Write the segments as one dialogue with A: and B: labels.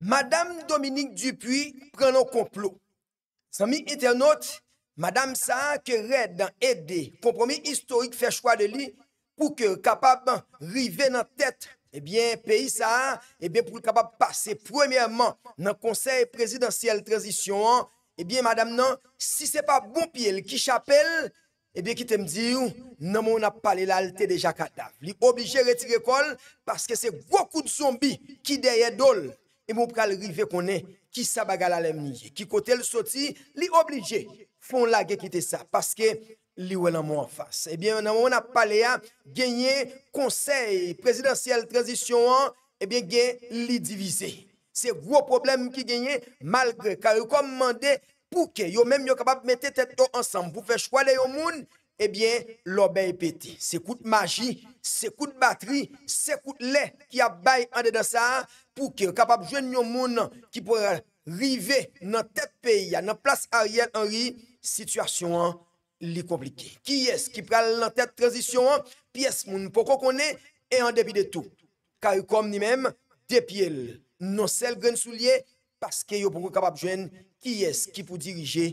A: Madame Dominique Dupuis pren nan konplo. San mi internet, madame sa ke red nan ede kompromi istorik fe chwa de li pou ke kapab rive nan tet. Ebyen, eh peyi sa, ebyen eh pou kapab pase premièman nan konsey presidansiyel transisyon an, eh ebyen madame nan, si se pa bon piye l ki chapel, ebyen ki tem di ou, nan moun ap pale lal te deja kadaf. Li oblije reti rekol, paske se wakou d'zombi ki deye dol. et mon pral rive connaît qui sa bagala l'emni, qui côté le sorti, li obligé font la était ça parce que li wè en en face. Eh bien, nan on a parlé a, genye conseil présidentiel transition, an, eh bien, gen li divisé Se gros problème ki genye, malgre ka yo kom pour que ke yo même yo de mette tête ensemble, vous faites choix chwa de yo moun, ebyen, eh pété. C'est Se kout magie. se kout batri, se kout le ki a bay an dedan sa, pou ki yo kapap jwen yon moun ki pou rive nan tet peyi ya nan plas a riyen an ri, situasyon an li komplike. Ki es ki pral nan tet tranzisyon an, pi es moun pou koko ne, e an depi de tou. Kar yon kom ni mem, depi el. Non sel gren sou liye, paske yo pou koko kapap jwen, ki es ki pou dirije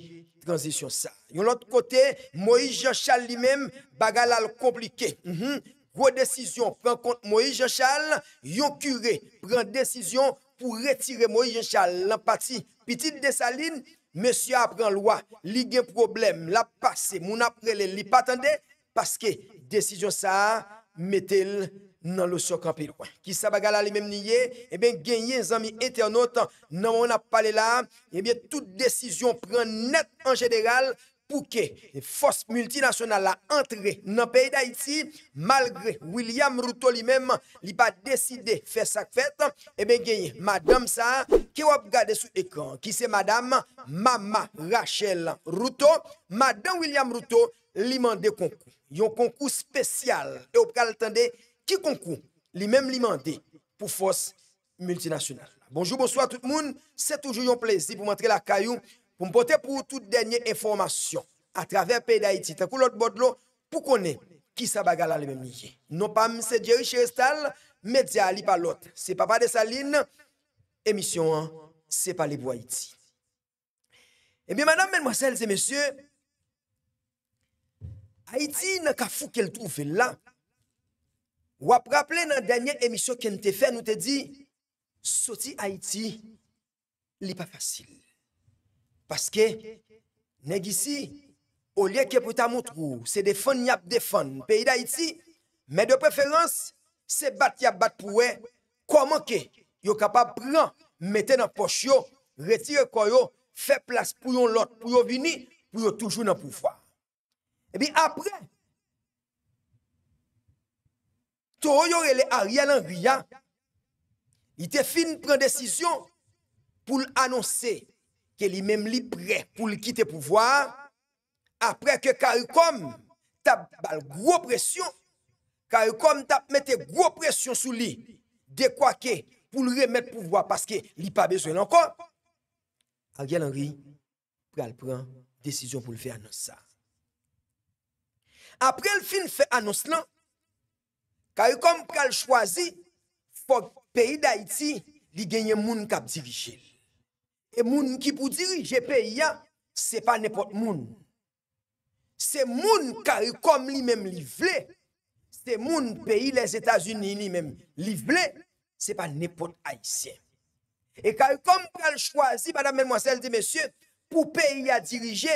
A: tranzisyon sa. Yon lot kote, Moïse Jean-Charles li mem, baga lal komplike. Yon lot kote, Moïse Jean-Charles li mem, Gwo desisyon pran kont Moïse Jean Charles, yon kure pran desisyon pou retire Moïse Jean Charles l'empati. Pitit desaline, monsye a pran lwa, li gen problem, la pase, moun eh non, a prele, li patande, eh paske desisyon sa, metel nan lo syo kampil. Ki sa bagala li menm nye, genye zami ete anotan, nan wana pale la, tout desisyon pran net an jede gal, Pouke fos multinasyonal la entre nan peyi da iti, malgre William Routo li men li pa deside fe sak fet, e ben genye madame sa, ki wap gade sou ekran, ki se madame, mama Rachel Routo, madame William Routo li mande konkou, yon konkou spesyal. E wap kal tende ki konkou, li men li mande pou fos multinasyonal. Bonjour, bonsoir tout moun, se toujou yon plezi pou mantre la kayoum, pou mpote pou tout denye informasyon a traver pey de Haiti, takou lot bodlo pou kone ki sa bagala le mwen miye. Non pa mse Djeri Chiristal, me dze a li pa lot. Se papa de Saline, emisyon an, se pa li pou Haiti. E eh miye madame men mwasele se mese, Haiti nan ka fou ke l touve la, wap rapple nan denye emisyon ken te fe nou te di, soti Haiti, li pa fasil. Paske, neg isi, o liye ke prita moutrou, se defon nyap defon, pe yi da iti, men de preferans, se bat yap bat pou we, kwa manke, yo kapap pran, mette nan poch yo, retire kwa yo, fe plas pou yon lot, pou yo vini, pou yo toujou nan pou fwa. E bi apre, tou yo rele a riyan lan riyan, ite fin pran desisyon, pou l'anonsi, ke li mèm li prè pou li kite pou vwa, apre ke karikom tap bal gro presyon, karikom tap mette gro presyon sou li, dekwa ke pou li remet pou vwa, paske li pa bezwen ankon, a gen anri pral pran desisyon pou li fè anons sa. Apre l fin fè anons lan, karikom pral chwazi, pou peyi da iti li genye moun kap dirijel. E moun ki pou diri jepè ya, se pa nepot moun. Se moun kary kom li men li vle, se moun peyi les Etats-Unis li men li vle, se pa nepot aisyen. E kary kom pral chwazi, madame menmwansel de mesye, pou peyi ya dirije,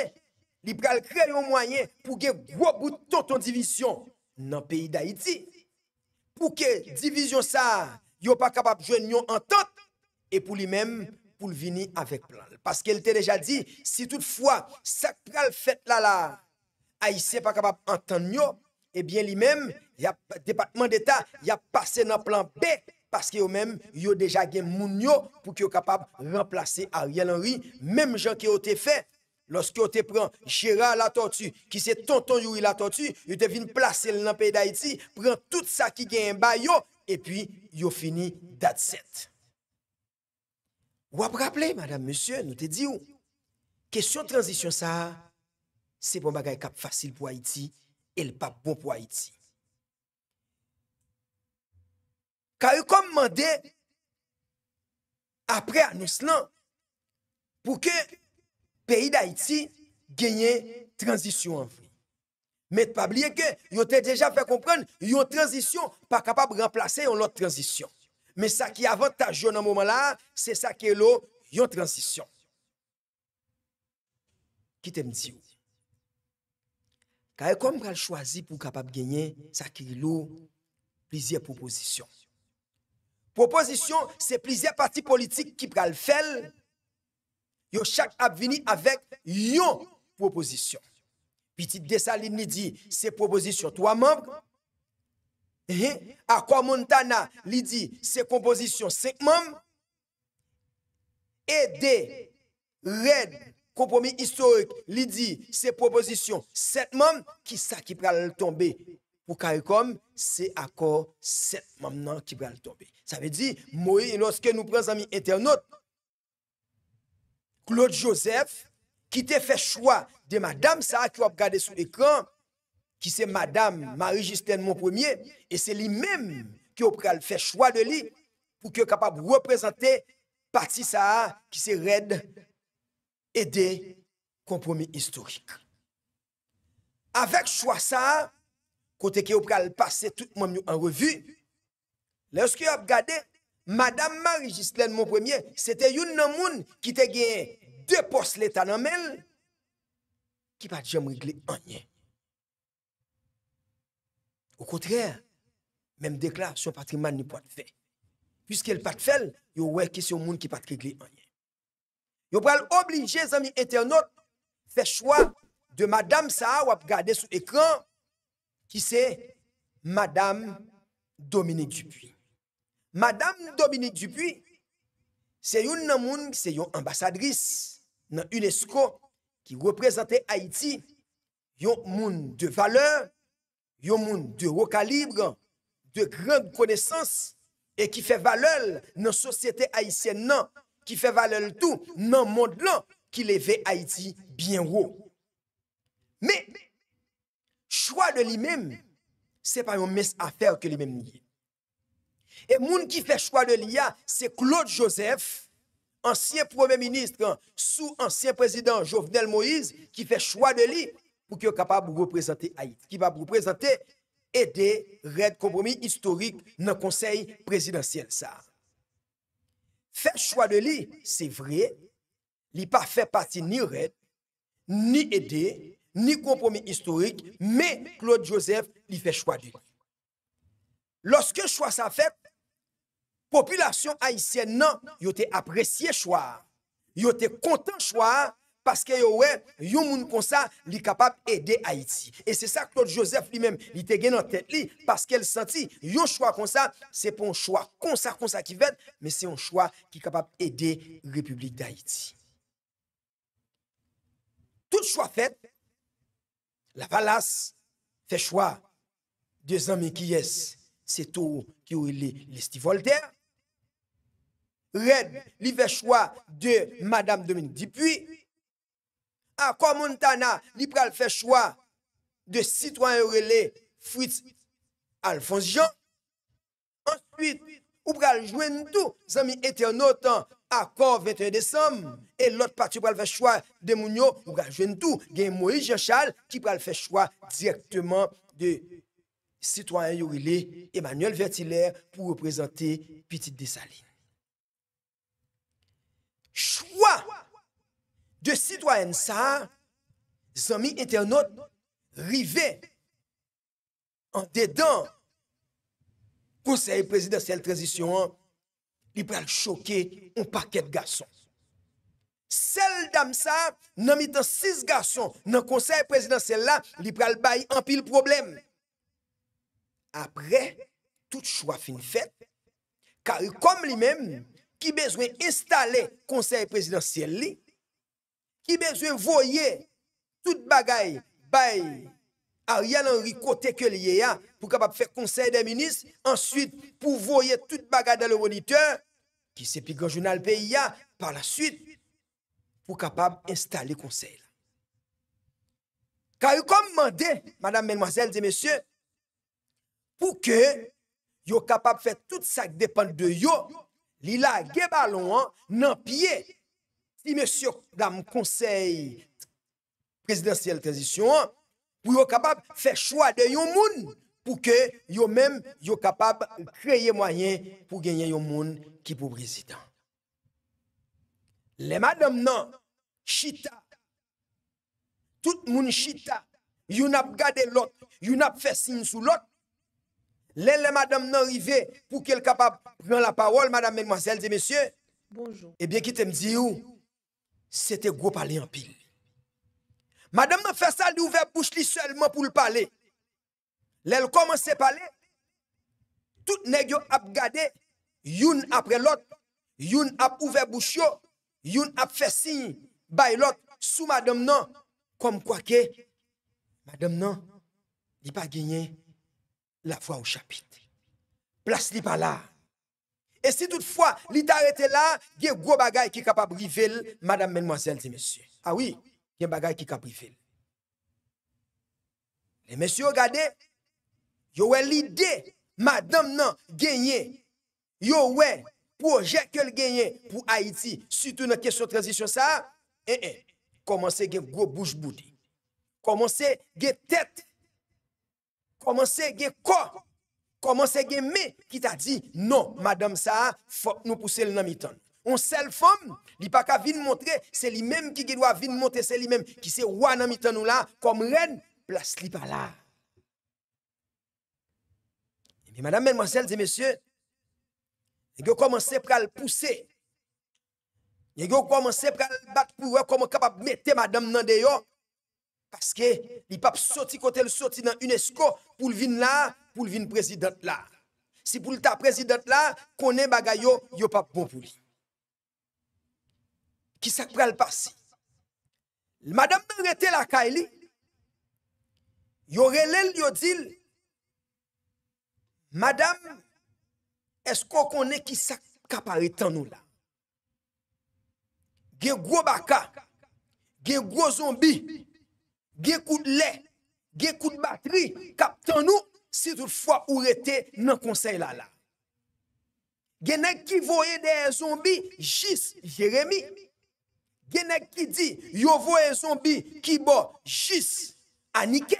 A: li pral krey yon mwanyen pou ge wabout ton ton divisyon nan peyi da iti. Pou ke divisyon sa, yo pa kapap jwen yon an ton, e pou li menm, pou l'vini avèk plan. Paske el te deja di, si toutfwa sak pral fèt la la, Aïtse pa kapap antan nyo, ebyen li mèm, depatman d'Etat, ya pase nan plan B, paske yo mèm, yo deja gen moun nyo, pou ki yo kapap remplase Ariel Henry, mèm jan ki yo te fè, los ki yo te pran, Gérard Latortu, ki se tonton yuri Latortu, yo te vin plase l nan pey d'Aïti, pran tout sa ki gen mba yo, epi yo fini dat set. Wap raple, madame, monsye, nou te di ou, kesyon tranzisyon sa, se pou bon mba gay kap fasil pou Haiti, el pap bon pou Haiti. Ka yon kom mande, apre anous lan, pou ke peyi da Haiti genye tranzisyon anvri. Met pa bliye ke, yon te deja fe kompran, yon tranzisyon pa kapab remplase yon lot tranzisyon. men sa ki avantaj yo nan mouman la, se sa ki lo yon transisyon. Kitem diyo, kare kom pral chwazi pou kapap genye sa ki lo plizye proposisyon. Proposisyon se plizye parti politik ki pral fel, yo chak ap vini avek yon proposisyon. Pitit desa li ni di se proposisyon towa mounm, akwa montana li di se kompozisyon sek mom, e de red kompozisyon historik li di se propozisyon sek mom, ki sa ki pral tombe pou karikom, se akwa sek mom nan ki pral tombe. Sa ve di, moi, lonske nou prezami eternot, Claude Joseph, ki te fe chwa de madame sa akwa pral tombe, ki se Madame Marie-Justine Montpremier, e se li menm ki yo pral fè chwa de li, pou ki yo kapab reprezentè pati sa a, ki se rèd edè kompromi istorik. Avèk chwa sa a, kote ki yo pral pase tout mèm yo an revu, lèz ki yo ap gade, Madame Marie-Justine Montpremier, se te yon nan moun ki te genye depos lè tan an men, ki pati jèm rèk lè anyè. Ou kontrèr, mèm dekla sou patriman ni pat fe. Piske l pat fel, yo wèkis yon moun ki pat regli anye. Yo pral oblige zami eternote fè chwa de madame sa wap gade sou ekran ki se madame Dominique Dupuis. Madame Dominique Dupuis se yon nan moun, se yon ambasadris nan UNESCO ki reprezentè Haiti yon moun de valeur Yon moun de haut calibre, de grande connaissance, et qui fait valeur dans la société haïtienne, qui fait valeur tout dans le monde, là, qui levait Haïti bien haut. Mais, choix de lui-même, c'est pas une messe affaire que lui-même n'y Et moun qui fait choix de lui-même, c'est Claude Joseph, ancien premier ministre, sous ancien président Jovenel Moïse, qui fait choix de lui ou ki yo kapab ou reprezenté haït. Ki va reprezenté edè, red, kompromi historik nan konsey presidansyen sa. Fè chwa de li, se vre, li pa fè pati ni red, ni edè, ni kompromi historik, me Claude Joseph li fè chwa di. Lorske chwa sa fè, populasyon haïtien nan, yo te apresye chwa, yo te kontan chwa, Paske yo wè, yon moun konsa li kapap ede Haiti. E se sa Claude Joseph li mèm li te gen nan tèt li, paske el senti, yon chwa konsa, se pon chwa konsa konsa ki vèt, me se yon chwa ki kapap ede Republik d'Haïti. Tout chwa fèt, la valas fè chwa de zanmè ki yes, se tou ki ou li lesti Voltaire, red li fè chwa de Madame Dominique Dupuis, à ah, quoi Montana, il pral fait choix de citoyen relais Fritz Alphonse Jean. Ensuite, ou pral joindre tout, amis à accord 21 décembre. Et l'autre partie pral faire choix de Mounio, ou pral joindre tout. Gen Moïse Jean-Charles qui pral faire choix directement de citoyen Yorile Emmanuel Vertilaire pour représenter Petite Dessaline. Choix De sitwoyen sa, zan mi ete anot rive an dedan konsey prezidansyel tranzisyon an, li pral choke an paket gason. Sel dam sa nan mi tan 6 gason nan konsey prezidansyel la, li pral bayi an pil problem. Apre, tout chwa fin fèt, kar kom li men ki bezwen estale konsey prezidansyel li, ki bezwe voye tout bagay bay a riyan an rikote ke liye ya pou kapab fè konsey de minis, answit pou voye tout bagay de le boniteur ki se pigan jounal peyi ya, par la swit pou kapab instale konsey la. Ka yu kommande, madame menwazel de mesyè, pou ke yu kapab fè tout sak depan de yo li la ge balon nan piye, Si monsieur, dame, conseil présidentiel transition, pour être capable de faire choix de yon moun pour que yo même yo capable de créer moyen pour gagner yon moun qui pour président. Les madame non, chita, tout moun chita, yon pas gardé l'autre, n'avez pas fait signe sur l'autre, les madame non arrivé pour qu'elle capable prendre la parole, madame, mesdemoiselles et messieurs. Bonjour. Eh bien, qui te me dit où? Sete gwo pale yon pil. Madame nan fè sa li ouver bouch li selman pou l pale. Lè l komanse pale, tout negyo ap gade yon apre lot, yon ap ouver bouch yo, yon ap fè sin bay lot sou madame nan, kom kwa ke madame nan li pa genye la vwa ou chapit. Plas li pa la, Et si toutefois, l'idée était là, il y a gros bagaille qui est capable de briver, madame, mademoiselle et Ah oui, il y a qui est capable de Les messieurs, regardez, y l'idée, madame, non, gagné. Yo projet que le gagné pour Haïti, surtout dans question de transition, ça, eh, eh, commencez à gros bouche boude Commencez à tête. Commencez à corps. Comment c'est Guémé qui t'a dit non, madame ça, faut nous pousser le Namiton On seule femme, li pas qu'à venir montrer, c'est lui-même qui doit venir montrer, c'est lui-même qui c'est roi Namiton nous là, comme reine, place li pas là. Mais madame, mademoiselle, et messieurs, ils a commencé à le pousser. Ils a commencé à le battre pour voir comment capable mettre madame dans dehors. Parce que il sauté sorti côté le sorti dans UNESCO pour le là, Poul vin prezidat la Si poul ta prezidat la Kone bagay yo, yo pap bon pou li Kisak pral pasi Madame Mere te lakay e li Yo relel yo dil Madame Esko kone kisak kapare tanou la Ge gro baka Ge gro zombi Ge kou de le Ge kou de bakri Kap tanou si toutefois ou rete nan conseil là là. a qui voyait des zombies, jis, Jérémie. Genèk qui di, yo voye zombies qui bo, jis, Anike.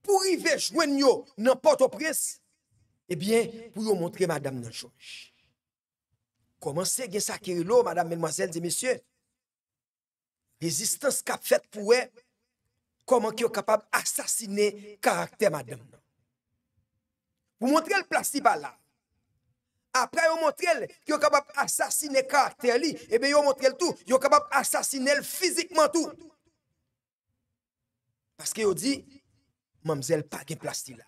A: Pour y faire joindre vous nan port au eh bien, pour yo montrer madame nan change. Comment c'est gen sa madame, mesdemoiselles et messieurs? Résistance qu'a faite pour elle, comment qu'ils sont capable d'assassiner caractère madame. Vous montrez le plastique là. Après, vous montrez qu'ils eh est capable d'assassiner le caractère et bien vous montrez tout, ils sont capables d'assassiner physiquement tout. Parce qu'ils dit, mademoiselle, pas de plastique là.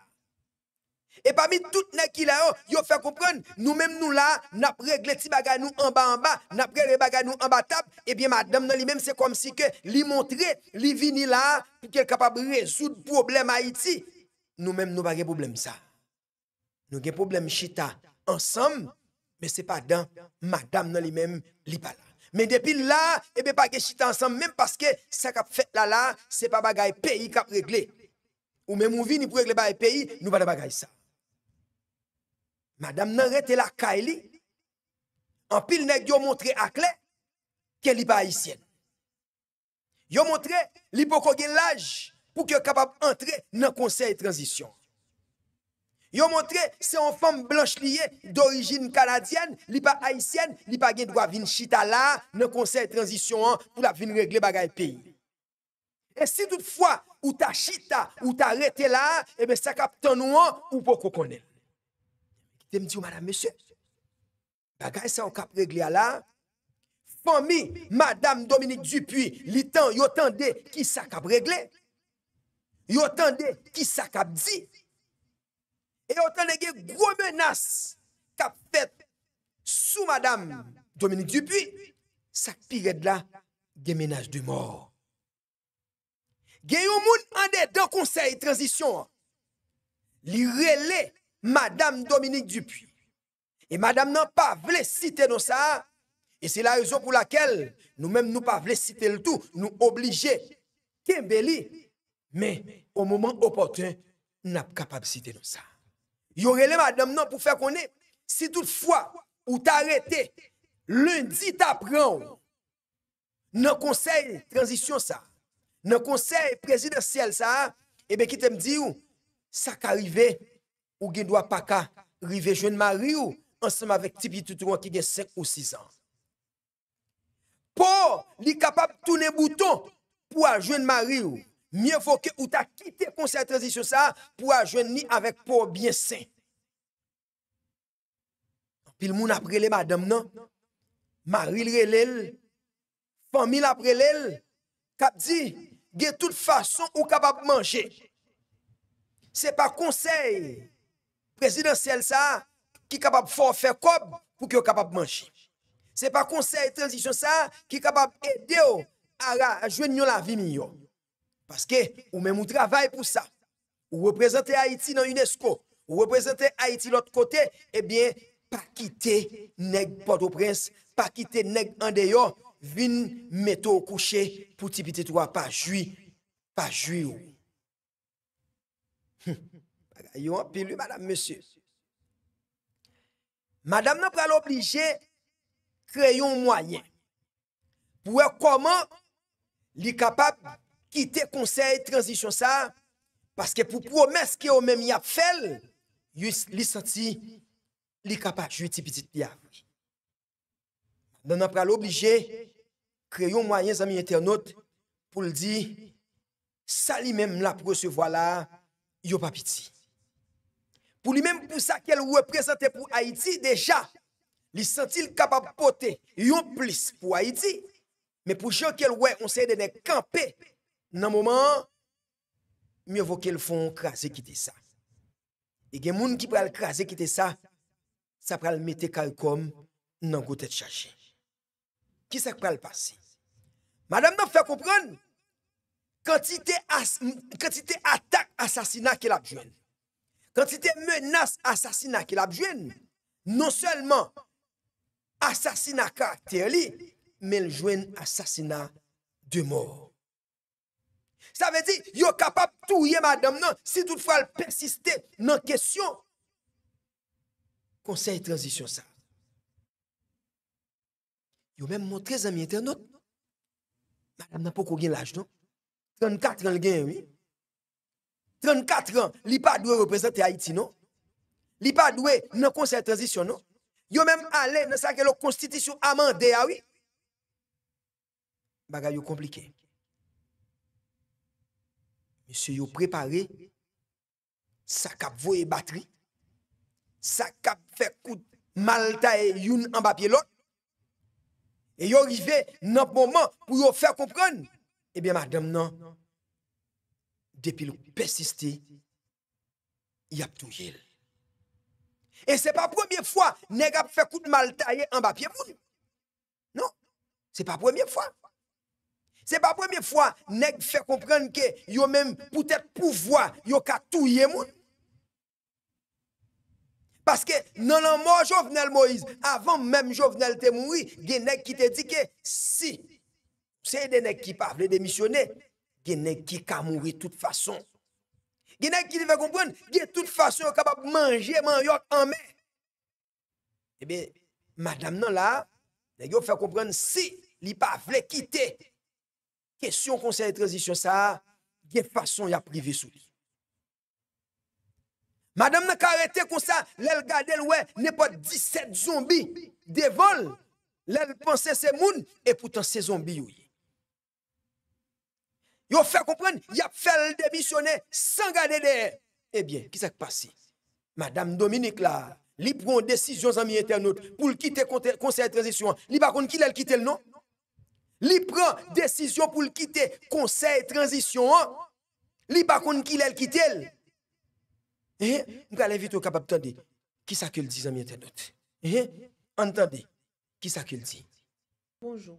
A: E pa mi tout ne ki la yo, yo fe koupron, nou menm nou la, nap regle ti bagay nou anba anba, nap regle bagay nou anba tap, e eh biye madame nan li menm se kom si ke li montre, li vini la, pou ke kapab rezout problem a iti. Nou menm nou bagay problem sa. Nou gen problem chita ansam, me se pa dan madame nan li menm li pa la. Me depi la, e biye bagay chita ansam, menm paske sa kap fet la la, se pa bagay peyi kap regle. Ou menm ou vini pou regle bagay peyi, nou bagay bagay sa. Madame nan rete la ka e li, an pil nek yo montre akle, ke li pa aisyen. Yo montre, li po ko gen laj, pou ke kapap entre nan konsey transisyon. Yo montre, se an fom blanche liye, d'orijin kanadyen, li pa aisyen, li pa gen dwa vin chita la, nan konsey transisyon an, pou la vin regle bagay peyi. E si tout fwa, ou ta chita, ou ta rete la, ebe eh sa kap tanou an, ou po ko konen. Deme di ou madame mese, bagay sa ou kap regle ala, fami madame Dominique Dupuis, li tan yotande ki sa kap regle, yotande ki sa kap di, e yotande ge gro menas kap fet sou madame Dominique Dupuis, sak pi red la gen menas du mor. Gen yon moun ande do konsey transisyon, li rele, Madame Dominique Dupuis. Et madame n'a pas voulu citer nous ça. Et c'est la raison pour laquelle nous-mêmes nous pas voulu citer le tout. Nous obligés. Mais au moment opportun, nous n'avons pas capable de citer nous ça. Y aurait les madame non pour faire qu'on Si toutefois, ou t'arrêter, lundi t'apprends. Dans conseil transition ça, dans conseil présidentiel ça, et eh bien qui te me dit, ça qu'arrivait ou gen dwa pa ka rive jwen marri ou, ansenm avek tipi tuturon ki gen sek ou sisan. Por li kapap toune bouton pou a jwen marri ou, myen foke ou ta kite konser tradisyon sa, pou a jwen ni avek por bien sen. Pil moun aprele madam nan, marri li relel, pan mil aprelel, kap di gen tout fason ou kapap manje. Se pa konsey, Prezident sel sa, ki kapap fò fè kob pou ki yo kapap manchi. Se pa konsey transisyon sa, ki kapap ede yo a jwen yon la vi mi yo. Paske, ou men mou travay pou sa. Ou reprezentè Haiti nan UNESCO, ou reprezentè Haiti lòt kote, e eh bien, pa kite neg podo prens, pa kite neg andeyo, vin meto kouche pou tipite twa pa jwi, pa jwi yo. yon pilou madame mese madame nan pral oblige kreyon mwayen pou e koman li kapap kite konsey transisyon sa paske pou promeske ou men mi ap fel li santi li kapap jweti pitit li ap nan pral oblige kreyon mwayen zami internet pou li di sa li men mla presevo la yon papiti pou li menm pou sa ke l wè prezante pou Haiti deja, li senti l kapab pote yon plis pou Haiti, menm pou jen ke l wè onseye de ne kampe, nan mouman, myon vò ke l fon krasi ki te sa. E gen moun ki pral krasi ki te sa, sa pral mette kalkom nan gote tchache. Ki sa pral pase? Madame nan fè kompran, kantite atak asasina ke la pjwen. Kantite menas asasina ki la bjwen, non selman asasina karakter li, men jwen asasina de mor. Sa ve di, yo kapap touye madame nan, si toutfral persiste nan kesyon. Konseil transisyon sa. Yo men mwotre zami internet, madame nan poko gen laj, 34, 38, 34 ans, li pas doit représenter Haïti, non? Li pas doit dans conseil transition, non? Yo même allé dans ça que la constitution amendée, ah oui? Bagay compliqué. Monsieur, yo préparé ça cap voye batterie, ça cap fait coup malta et youn en papier l'autre. Et yo arrivé dans moment pour yo faire comprendre. Eh bien, madame, non depuis le persister, il y a tout Et ce n'est pas la première fois que les fait coup de mal taillé en bas pied Non, ce n'est pas la première fois. Ce n'est pas la première fois que fait comprendre que a même peut-être pouvoir, vous a tout yé Parce que non, non, moi, Jovenel Moïse, avant même Jovenel te mourir, il y a des qui te dit que si, c'est des gens qui parlent de démissionner, genèk ki ka moui tout fason. Genèk ki di fè komprèn, genèk tout fason yo kapap manje man yot amè. Ebe, eh madame nan la, nan yo fè komprèn si li pa vle kite, kesyon konsen etrezisyon sa, gen fason ya privi sou li. Madame nan ka arete konsan, lèl gade lwè, ne po 17 zombi de vol, lèl panse se moun, epoutan se zombi yoye. Ils ont fait comprendre, y a fait démissionner sans garder de. Eh bien, qu'est-ce qui s'est passé? Madame Dominique là, li prend décision amis internautes pour quitter conseil de transition. Li pas qui l'a quitter le nom? Li prend décision pour quitter le conseil de transition. Li pas qui l'a quitter. Eh, on va l'inviter capable de. Qui ça que le dit amis internautes? Eh, entendez. Qui ça que le dit?
B: Bonjour.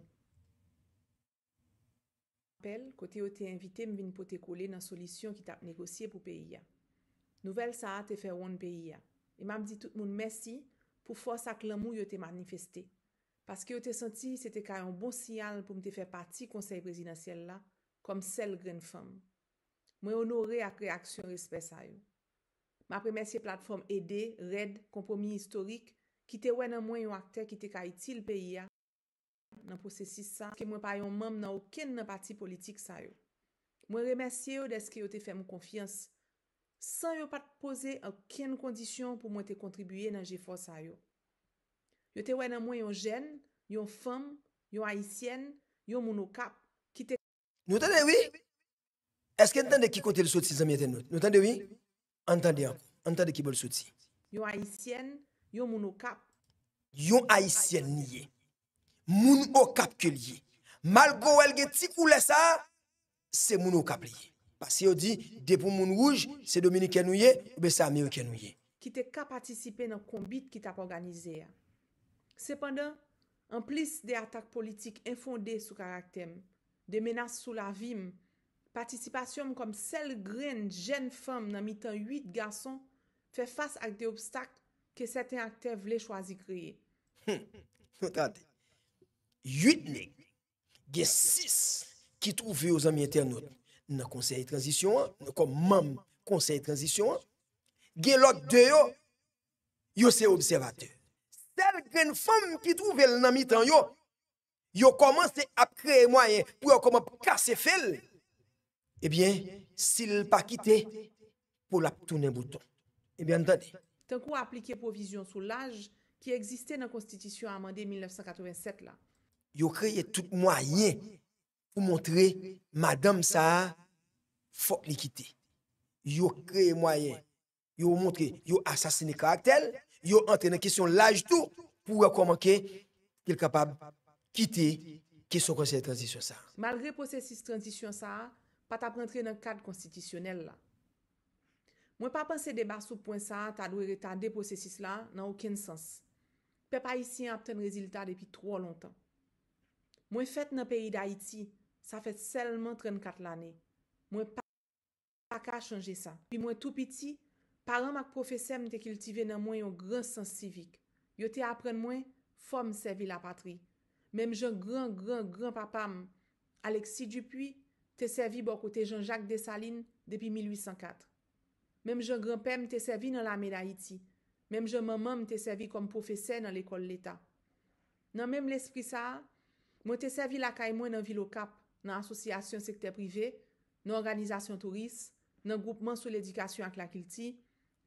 B: kote yo te invite m vin pou te kole nan solisyon ki tap negosye pou peyi ya. Nouvel sa a te fe woun peyi ya. E mam di tout moun mèsi pou fòs ak l'amou yo te manifesté. Paske yo te senti se te kaye an bon siyal pou m te fe pati konsey prezidansyèl la kom sel gren fèm. Mwen onore ak reaksyon respes ayon. Ma premèsi platform Ede, Red, Kompromis Historik, ki te wè nan mwen yon akter ki te kaye til peyi ya, Nan posesi sa, ke mwen pa yon mam nan ouken nan pati politik sa yo. Mwen remersye yo deske yo te fè mwen konfians. San yo pat pose akken kondisyon pou mwen te kontribuyen nan jefò sa yo. Yo te wè nan mwen yon jèn, yon fèm, yon haïsyèn, yon mounokap, ki te... Nou tande wè?
A: Eske entande ki konti l sot si zami eten nou? Nou tande wè? Entande ya. Entande ki bol sot si.
B: Yon haïsyèn, yon mounokap,
A: yon haïsyèn niye. moun o kap ke liye. Mal go elge ti koule sa, se moun o kap liye. Pas si yo di, depou moun wouj, se Dominique en ouye, be sa Amélie en ouye.
B: Ki te ka patisipe nan kombit ki tap organize ya. Sepandan, an plis de atak politik enfonde sou karak tem, de menas sou la vim, patisipasyon kom sel gren jen fem nan mitan 8 gason fe fas ak de obstak ke seten akte vle chwazi kriye.
A: Otante, 8 nek, ge 6 ki trouve yo zami eten not. Na konsey transisyon an, nou kon mam konsey transisyon an, ge lok de yo, yo se obsevate. Stel gen fom ki trouve l nan mitan yo, yo komanse ap kre mwayen, pou yo koman kase fel, e eh bien, sil pa kite, pou lap toune bouton. E bien, dati.
B: Tenkou aplike pou vizyon sou laj, ki egziste nan konstitisyon amande 1987 la,
A: Yo kreye tout mwayen pou montre madame sa fok li kite. Yo kreye mwayen, yo montre, yo asasine karak tel, yo entre nan kesyon laj tou pou rekomake kil kapab kite kesyon konsey transition sa.
B: Malre posesis transition sa, pa ta prentre nan kad konstitisyonel la. Mwen pa pense deba sou pwen sa ta dwe reta de posesis la nan ouken sens. Pe pa isi ap ten rezilita depi tro lontan. Mwen fèt nan peri d'Haïti, sa fèt selman 34 l'anè. Mwen pa ka chanje sa. Pi mwen tout piti, param ak professem te kiltive nan mwen yon gran sens civik. Yo te apren mwen, fòm servi la patri. Mem jen gran, gran, gran papam, Aleksi Dupuis, te servi bokou te jen Jacques Dessalines depi 1804. Mem jen gran pem te servi nan l'ami d'Haïti. Mem jen mamam te servi kom professem nan l'ekol l'Etat. Nan mem l'esprit sa a, Mwen te sevi lakay mwen nan vilokap nan asosyasyon sekte prive, nan organizasyon turis, nan goupman sou l'edikasyon ak la kilti,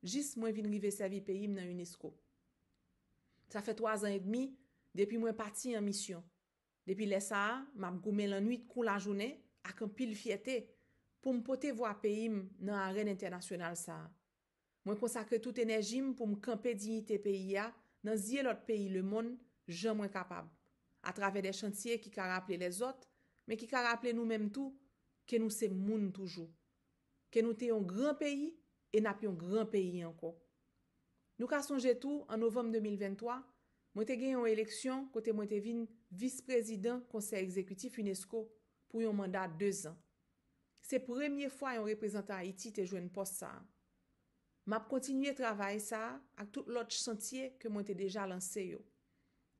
B: jis mwen vinrive sevi peyim nan UNESCO. Sa fe 3 an et demi, depi mwen pati an misyon. Depi le SAA, mwen goume lan nuit kou la jounen ak an pil fiete pou mpote vwa peyim nan aren internasyonal SAA. Mwen konsakre tout enerjim pou mkampè dignite peyi ya nan zye lot peyi le moun jen mwen kapab. a travè de chantye ki ka rapple le zot, men ki ka rapple nou menm tou, ke nou se moun toujou. Ke nou te yon gran peyi, e nap yon gran peyi anko. Nou ka sonje tou, an Novom 2023, mwen te gen yon eleksyon kote mwen te vin vice-prezident konser exekutif UNESCO pou yon mandat 2 an. Se premye fwa yon reprezentant Haiti te jwen post sa. M ap kontinye travay sa ak tout lot chantye ke mwen te deja lansè yo.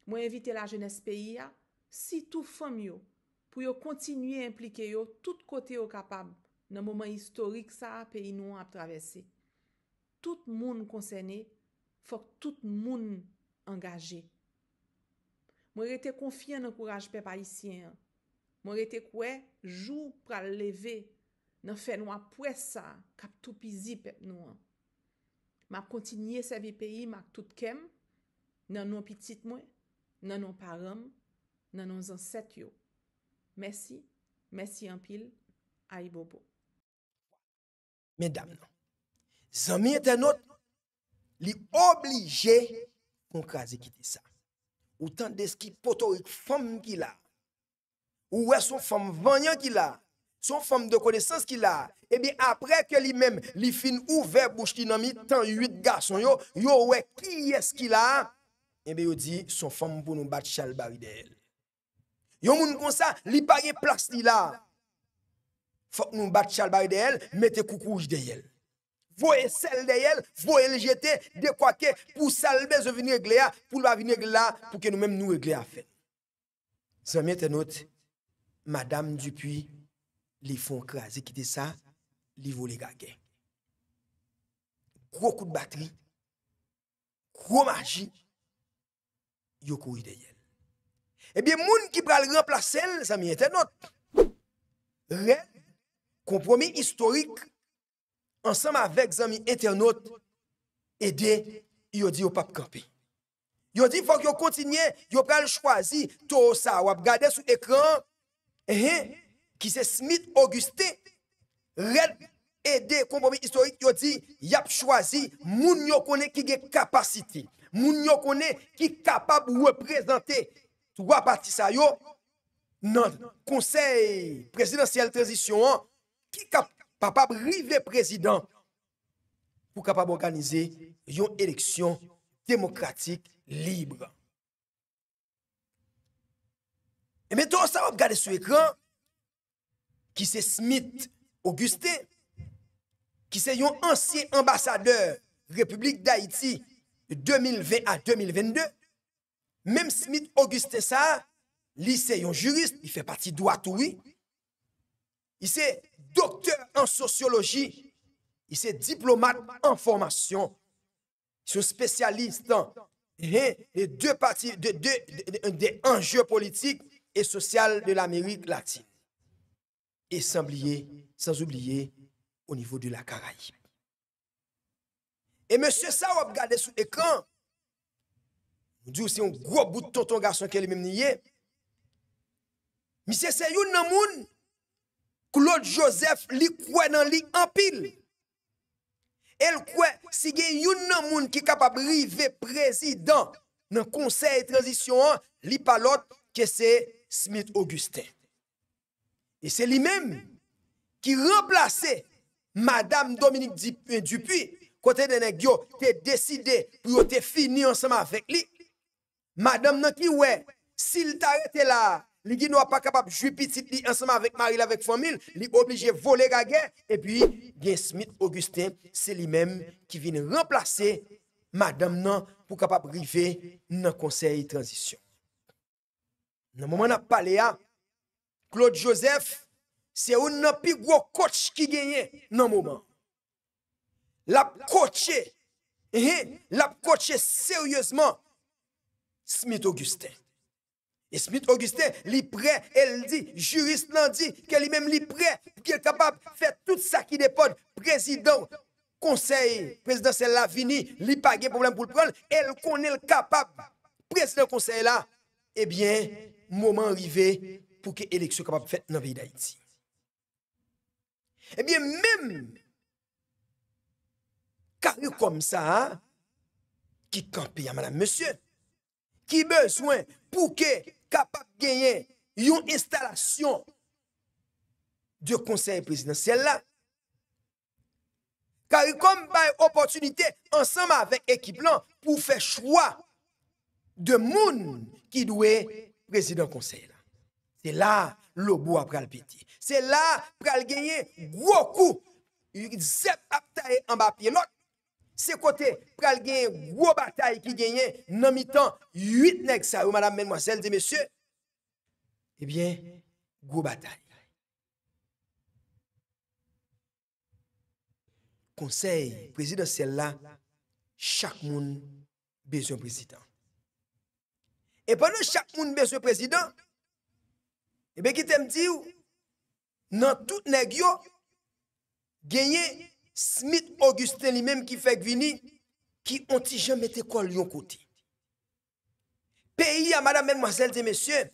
B: Mwen evite la jenese peyi ya, si tou fom yo, pou yo kontinye implike yo tout kote yo kapab nan mouman historik sa peyi nou ap travese. Tout moun konsene, fok tout moun angaje. Mwen rete konfye nan kouraj pe pa isyen. Mwen rete kwe, jou pral leve, nan fè nou ap pwesa kap tout pizi pep nou an. Mwen kontinye seve peyi mak tout kem nan nou ap pitit mwen. nanon parem, nanon zanset yo. Mèsi, mèsi anpil, aibopo.
A: Medan, zanmye tenot li oblije kongkaze ki disa. Ou tan deski poto yik fom ki la, ou wè son fom vanyan ki la, son fom de konesans ki la, ebi apre ke li menm li fin ouve bouche ki nanmi tan yuit gason yo, yo wè ki eski la, Mbe eh yo di, son fom pou nou bat chal bari de el. Yon moun konsa, li parye plaks li la. Fok nou bat chal bari de el, mete koukouj de el. Voye sel de el, voye ljete, de kwa ke, pou salbe ze vini e gle ya, pou lwa vini e gle la, pou ke nou menm nou e gle a fe. Zanmye te not, madame dupui, li fon krasi ki de sa, li voli gage. Kro kout bateri, kro magi, yo kou ide yen. Ebyen moun ki pral rempla sel, zami Eternot, re, kompromi istorik, ansam avek zami Eternot, ede, yodi yo pap kampi. Yodi fok yo kontinye, yo pral chwazi, to sa wap gade sou ekran, ehe, ki se Smith Auguste, re, ede, kompromi istorik, yodi yap chwazi, moun yo konen ki ge kapasiti. Moun yo konen ki kapab reprezenté Touwa pati sa yo Nan konsey Prezidential transition Ki kapab rive le prezident Pou kapab organize Yon eleksyon Demokratik libre E men ton sa wap gade sou ekran Ki se Smith Auguste Ki se yon ansye ambasadeur Republik Daïti 2020 à 2022, même Smith Augustin ça, lycée juriste, il fait partie de oui. Il est docteur en sociologie, il est diplomate en formation. Il est spécialiste dans hein, les deux parties de, des enjeux politiques et sociaux de l'Amérique latine. Et sans sans oublier au niveau de la Caraïbe. E men se sa wap gade sou ekran, mou di ou se yon grob bouton ton garson ke li men niye, mi se se yon nan moun, Claude Joseph li kwen nan li empil, el kwen si gen yon nan moun ki kapap rive prezident nan konsey transisyon li palot ke se Smith-Augustin. E se li men ki remplase Madame Dominique Dupuy, côté de nèg t'es décidé pour te fini ensemble avec lui madame nan ki ouais s'il t'arrêtait là li qui n'est pas capable jouer li ensemble avec Marie avec famille li obligé voler guerre. et puis bien Smith Augustin c'est lui-même qui vient remplacer madame nan pour capable arriver dans conseil transition dans moment n'a parlé à ah, Claude Joseph c'est un plus gros coach qui gagnait, dans moment l ap koche, l ap koche seryosman, Smith Augustin. Smith Augustin, li pre, el di, jurist nan di, ke li men li pre, ki el kapab fè tout sa ki depod, prezident, konsey, prezident se la vini, li page problem pou l pran, el konel kapab, prezident konsey la, e eh bien, momen rive, pou ki eleksyon kapab fèt nan vèy da iti. E eh bien, men, Ka yu kom sa, ki kampi ya madame monsieur, ki bezwen pou ke kapap genye yon instalasyon diyo konsey presidensel la. Ka yu kom baye opotunite ansama aven ekip lan pou fe chwa de moun ki dwe presidens konsey la. Se la lobo ap pral piti. Se la pral genye woku. Yu ki zep ap taye amba piye not. Se kote pral gen yon gwo batay ki genyen nan mitan 8 neg sa ou madame menmwaselle di mesye, e eh bien, gwo batay. Konsey, prezident sel la, chak moun bezon prezident. E panon chak moun bezon prezident, e eh ben ki tem di ou, nan tout neg yo, genyen, Smith-Augustin li mèm ki fèk vini, ki onti jèm metè kòl yon koti. Pè yè, madame, mèm, mwazèl, dè mèsyè,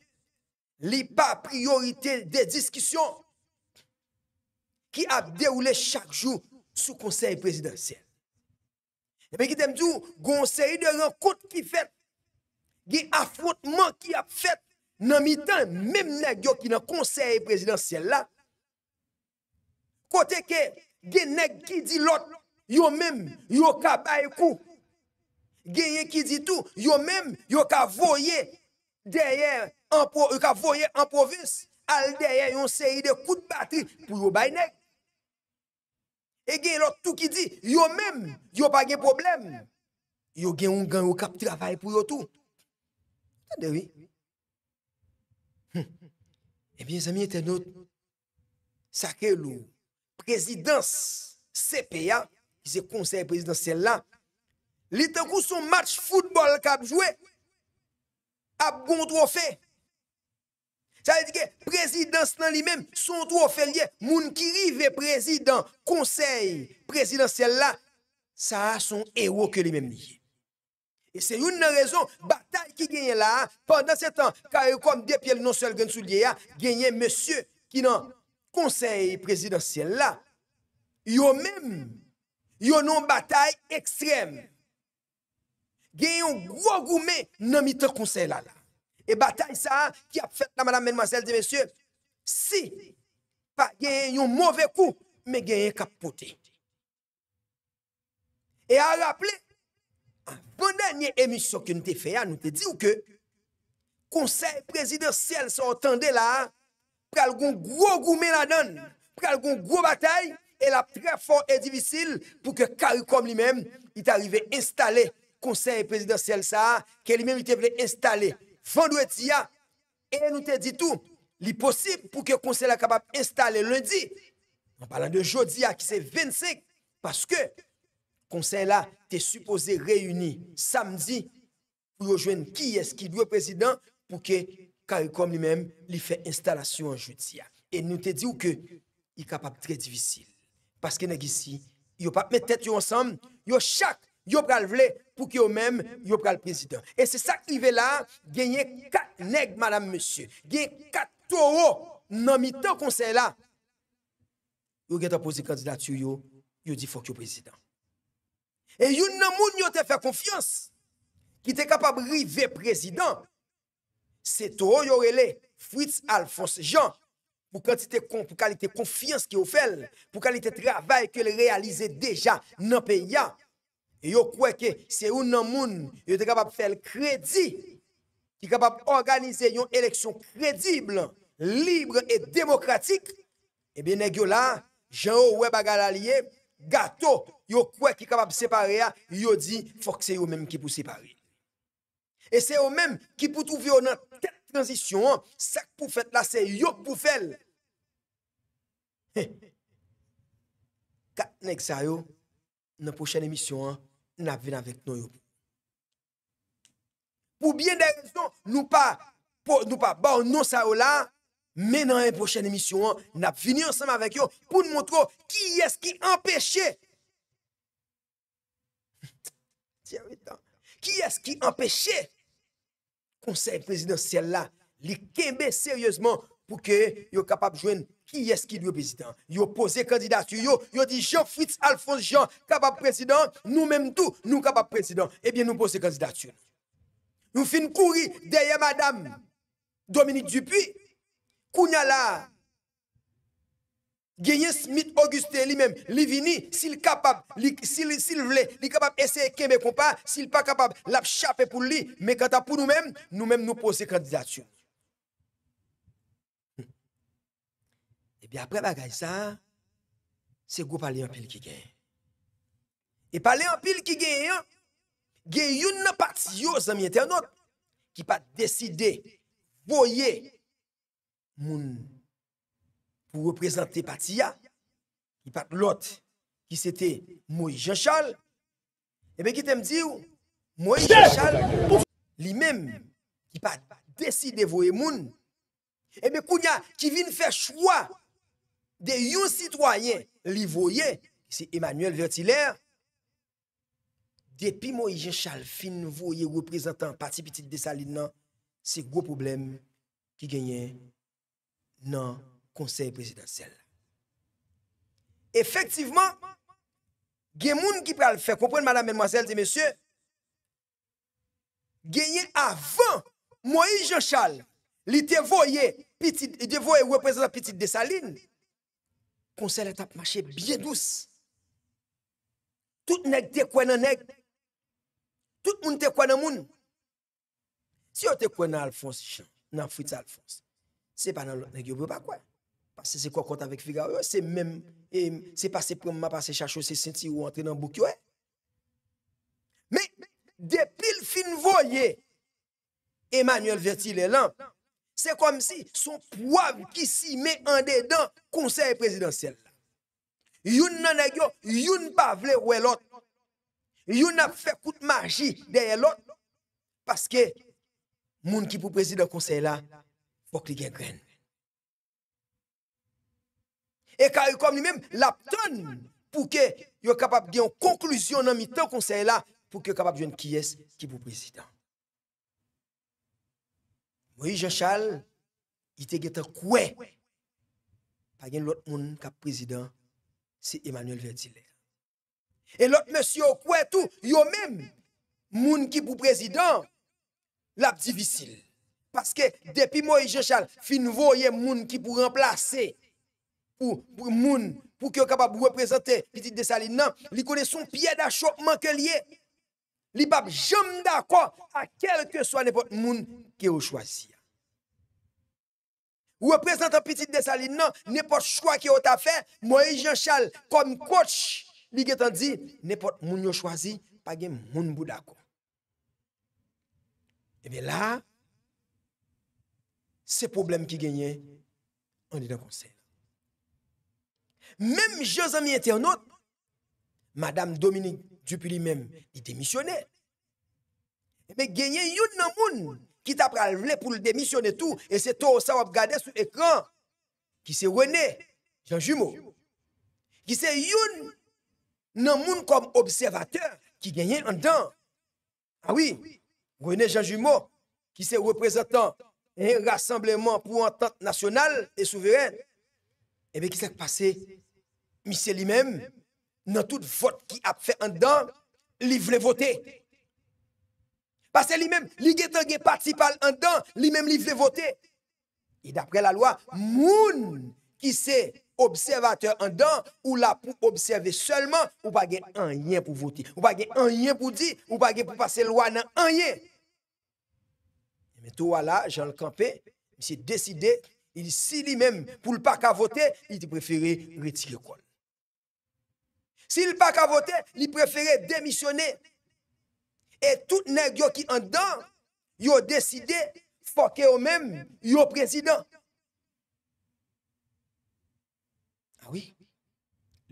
A: li pa priorité dè diskisyon ki ap dèwoulè chak jò sou konsey presidansyèl. Yè e mè ki temdjou, konsey de yon kote ki fèt, ki afroutman ki ap fèt, nan mi tan mèm nè gyo ki nan konsey presidansyèl la, kote ke Gen nek ki di lot, yo mem yo ka bay kou. Gen ye ki di tou, yo mem yo ka voye derye, yo ka voye an provins, al derye yon seri de kou de batri pou yo bay nek. E gen lot tou ki di, yo mem yo bagen problem. Yo gen yon gang yo kap travay pou yo tou. Sa dewi? Hm. E eh biye zamiye tenot, sakè lou. prezidans sepe ya, ki se konsey prezidans sel la, li tenkou son match football ka ap jwe, ap gon trofe, sa yedike, prezidans nan li men, son trofe liye, moun ki rive prezidans, konsey prezidans sel la, sa a son ero ke li men liye. E se yon nan rezon, batay ki genye la, kwa yon kom depyel non sel gen sou liye ya, genye monsye ki nan konsey prezidansyen la, yo men, yo nan batay ekstrem, gen yon gwo goume nanmite konsey la la. E batay sa, ki ap fèt la madame menmwazel di mensyè, si, pa gen yon mwove kou, men gen yon kapote. E a rapple, bonanye emisyon ki nou te fè ya, nou te di ou ke, konsey prezidansyen se otande la, an, pral goun gwo goun menadon, pral goun gwo batay, e la pre fon e divisil pou ke karikom li mem ite arrive installe konsen e prezidentiel sa, ke li mem ite pre installe fondou etiya, e nou te di tou li posib pou ke konsen la kapap installe lundi, man palan de jodi a ki se 25, paske konsen la te suppose reuni samdi pou yojwen ki eski dwe prezident pou ke ka yon kom li men, li fe instalasyon an jout siya. E nou te di ou ke yon kapap tre divisil. Paske neg isi, yon pap met tet yon ansam, yon chak, yon pral vle pou ki yon men, yon pral prezident. E se sa krive la, genye kat neg, madame, monsieur. Genye kat toho, nan mitan konsey la. Yon gen tapozi kandidat yon, yon di fok yon prezident. E yon nan moun yon te fe konfians ki te kapap rive prezident yon Se to yo rele fwitz al fons jan, pou kalite kon, pou kalite konfians ki yo fel, pou kalite travay ke li realize deja nan pe ya, e yo kweke se ou nan moun yo te kapap fel kredi, ki kapap organize yon eleksyon kredible, libre e demokratik, e be negyo la, jan ou we bagal alie, gato, yo kweke ki kapap separe ya, yo di fok se yo menm ki pou separe. Et c'est eux-mêmes qui pour trouver dans cette transition, ça pour faire là, c'est yo pour faire. Quatre ça dans la prochaine émission, nous hein, venir avec nous Pour bien des raisons, nous pas nous pas bon non ça là, mais dans la prochaine émission, nous hein, venir ensemble avec vous pour nous montrer qui est-ce qui empêchait qui est-ce qui empêchait conseil présidentiel là, les kembe sérieusement pour que yo capable joindre qui est-ce qui est le président. Vous posé candidature yo, yo dit Jean-Fritz Alphonse Jean capable président, nous-mêmes tous, nous capable président. Eh bien nous posez candidature. Nous fin courir derrière madame Dominique Dupuis. Kounya Genye Smith Auguste li men, li vini, si li kapab, si li vle, li kapab ese keme kompa, si li pa kapab, lap chafe pou li, men kata pou nou men, nou men nou pose kandidasyon. Hmm. E eh bi apre bagay sa, se go pale yon pil ki gen. E pale yon pil ki gen, gen yon patyo zami internet, ki pa deside voye moun pou reprezent te pati ya, ki pat lot, ki sete mouye jen chal, ebe ki tem diw, mouye jen chal, li mem, ki pat desi devoye moun, ebe eh kounya, ki vin fè chwa, de yon sitwayen, livoye, se Emanuelle Vertilère, depi mouye jen chal, fin voye reprezentan, pati pitit desaline nan, se go problem, ki genye, nan, conseil présidentiel. Effectivement, il y a des gens qui peuvent faire comprendre, madame, mademoiselle et messieurs, a avant Moïse Jean-Charles, il était voyé, il voyé représentant petit de Saline. Conseil a marché bien douce. Tout nèg te quoi nan nèg. Tout moun te quoi nan moun. Si on te quoi Alphonse Jean, nan Fritz Alphonse, c'est pas dans l'autre nèg, ne peut pas quoi. Parce que c'est quoi compte avec Figaro C'est même, c'est passé pour m'a passé chercher, c'est senti ou entrer dans le bouc. Mais depuis le fin voyer, Emmanuel Vertil est là. C'est comme si son poivre qui s'y met en dedans, conseil présidentiel. Youn nan nèg yo, youn pa vle ou l'autre. Youn a fait coup de magie derrière l'autre parce que moun ki pour président conseil là, faut qu'il gagne graine. E ka yon kom li men lap ton pou ke yon kapap gen yon konklusyon nan mitan konsey la pou ke yon kapap gen kyes kipou prezident. Moïse Jechal ite gete kwe pagyen lot moun kap prezident si Emmanuel Verdilè. E lot monsi yo kwe tou yo men moun kipou prezident lap divisil. Paske depi Moïse Jechal fin voye moun kipou remplasey. ou pour moun pour que capable représenter petit Dessaline, non il connaît son pied d'achoppement que lié Il pas jamais d'accord à quel que soit n'importe moun qui au choisi représentant petit Dessaline, non n'importe choix qui a fait et Jean Charles comme coach il est dit n'importe moun yo choisi pas gen moun bou d'accord et eh bien là c'est problème qui gagne, on est dans le conseil même jeux amis internautes, Madame Dominique Dupuy lui-même, il démissionnait. Mais y a un monde qui t'a pour le démissionner tout, et c'est toi ça va regarder sur l'écran, qui c'est René, Jean Jumeau, qui c'est une dans comme observateur qui gagne en dedans. Ah oui, René Jean Jumeau, qui c'est représentant un rassemblement pour entente nationale et souveraine. Et eh bien, qui s'est passé mais c'est lui-même, dans tout vote qui a fait en dedans, il voulait voter. Parce que lui-même, il a un parti par en dedans, lui-même, il voulait voter. Et d'après la loi, moun qui c'est observateur en dedans, ou là pour observer seulement, ou pas un rien pour voter, ou pas un rien pour dire, ou pas pour passer loi dans un rien. Mais tout là, Jean le Campé, il s'est décidé, il si lui-même, pour ne pas voter, il préféré retirer quoi. Si l pa ka vote, li preferè demisyonè. E tout nè gyo ki andan, yo deside fokè yo mèm, yo prezidè. Ah a wè,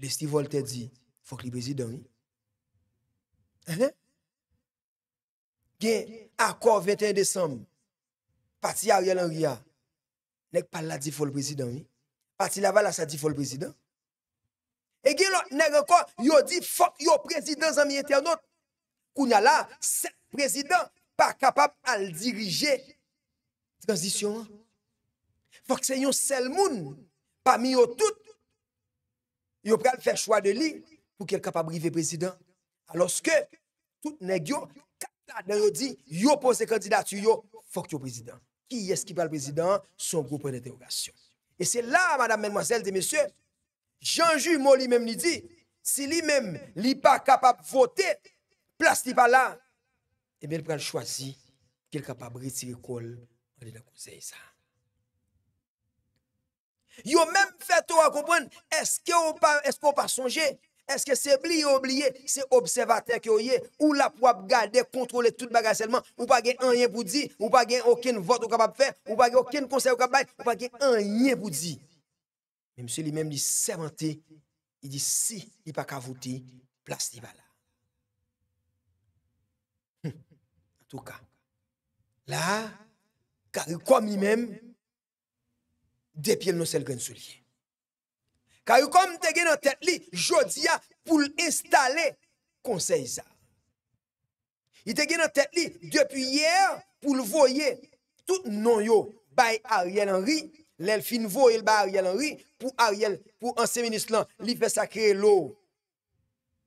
A: lè sti volte di fokè li prezidè, wè. Anè? Gen, akor 21 Desem, pati a rè lan rè, nek pal la di fokè l prezidè, wè. Pati la bala sa di fokè l prezidè, wè. Et qui l'autre nègre encore, yo dit fuck yo président zami internaute. Kounya là, ce président pas capable à diriger transition. Hein. Faut que c'est un seul monde parmi eux tous, Yo le faire choix de lui pour qu'il soit capable de arriver président. Alors que tout nègre, yo dans yo dit yo pose candidature yo fuck yo président. Qui est-ce qui le président Son groupe d'interrogation. Et c'est là madame mademoiselle et messieurs Janjou mò li mèm li di, si li mèm li pa kapap vote, plas li pa la, ebe li pren chwazi, ke li kapap ritirikol, li la kousey sa. Yo mèm feto a kompwen, eske ou pa sonje, eske se bli oubliye, se observatek yo ye, ou la pou ap gade kontrole tout bagaselman, ou pa gen anyen pou di, ou pa gen okin vote ou kapap fe, ou pa gen okin konsey ou kap bay, ou pa gen anyen pou di. Memse li menm di sevan te, i di si li pa kavouti, plas li bala. A tou ka, la, kar yu kom li menm, depil nou sel gen sou li. Kar yu kom te gen nan tet li, jodi ya pou l'instale, konsey za. I te gen nan tet li, depi yer, pou l'voye, tout non yo, bay Ariel Henry, Lèl fin vò, lèl ba Ariel Henry, pou Ariel, pou anse minist lan, li fè sakre lò,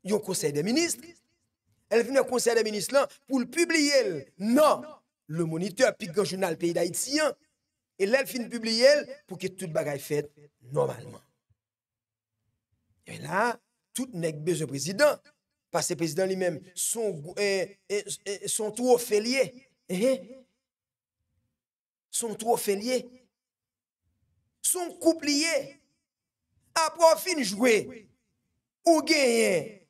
A: yon konsey de minist, e lèl fin yon konsey de minist lan, pou l'publiye lèl, nan, lèl moniteur pik anjounal peyi da itsyan, lèl fin publiye lèl pou ki tout bagay fèd normalman. Lèl e la, tout nek bezè prezidant, pasè prezidant li menm, son trou fè liye, son trou fè liye. son couple lié, après fin jouer, ou gagner,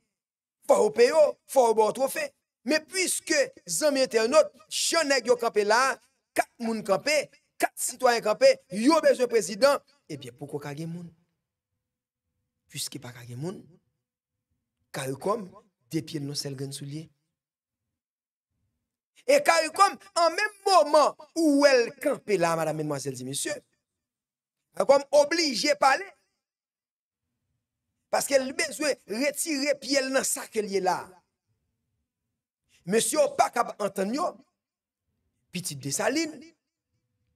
A: faut payer, faut bon trophée. Mais puisque, zami internautes, chenègue yo campé là, quatre moun campé, quatre citoyens campé, yo besoin président, eh bien, pourquoi kage moun? Puisque pas kage moun, comme des pieds non sel gen soulier. Et comme en même moment où elle campé là, madame, mesdemoiselles et messieurs, comme de parler. Parce qu'elle besoin retirer pied dans ça qu'elle est là. Monsieur pas capable entendre petite Dessaline,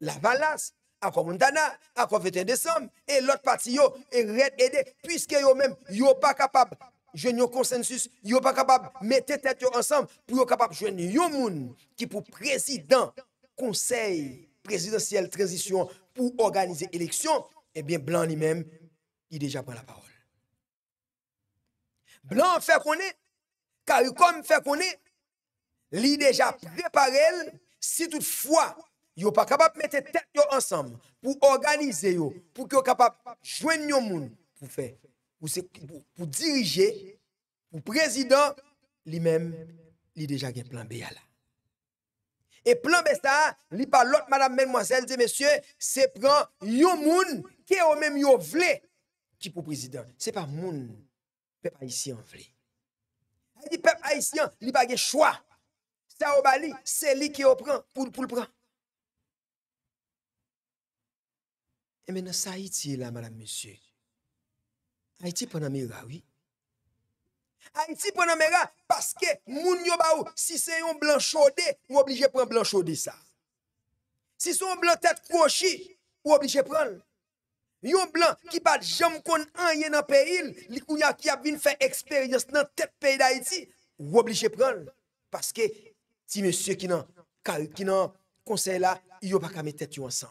A: la Valas, encore Montana, 21 décembre et l'autre partie yo et red aider puisque yo même pas capable joindre un consensus, yo pas capable mettre tête ensemble pour yo capable joindre un monde qui pour président conseil présidentiel transition pour organiser l'élection, eh bien, Blanc lui-même, il déjà prend la parole. Blanc fait qu'on est, comme fait qu'on est, lui déjà préparé, si toutefois, il n'est pas capable de mettre tête ensemble pour organiser, pour qu'il soit capable de joindre les gens pour faire, pour, pour diriger, pour président, lui-même, il déjà un plan B là. E plan besta li pa lot madame menmwazel de mesye se pran yon moun ke o menm yo vle ki pou prezident. Se pa moun pep haisyen vle. Ha di pep haisyen li pa ge chwa. Sa oba li, se li ke o pran pou l pran. E mena sa iti la madame mesye. Ha iti pou nan mi yon gawi. Ha iti pou nan mera, paske moun yo ba ou, si se yon blan chode, woblije pren blan chode sa. Si se yon blan tet kou oshi, woblije pren. Yon blan ki pat jam kon an ye nan peyil, li kou ya ki ap vin fe eksperyans nan tet peyil da iti, woblije pren. Paske ti monsye ki nan konsey la, yo baka me tet yo ansan.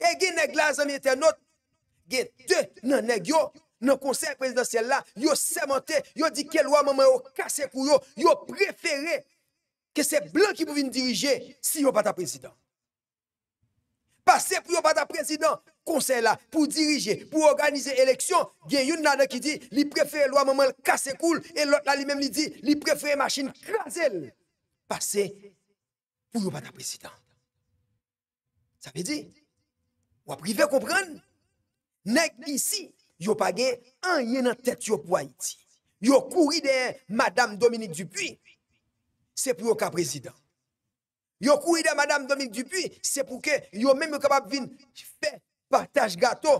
A: E gen neg la zanmye ten not, gen te nan neg yo, dans le conseil présidentiel là, ils ont sémenté, ils ont dit quelle loi maman ont cassé pour eux, ils ont préféré que c'est blanc qui pouvait diriger si n'ont pas ta président. Passer pour pas ta président, conseil là, pour diriger, pour organiser élection, il y a une qui dit, il préfère loi maman casser cool, et l'autre là lui-même lui dit, il préfère machine craser. Passer pour pas ta président. Ça veut dire, ou privé comprendre, nèg ici, yo pa gen an yen nan tèt yo pou Haiti. Yo kouri den Madame Dominique Dupuis, se pou yo ka prezident. Yo kouri den Madame Dominique Dupuis, se pou ke yo menm yo kapap vin fè pataj gato,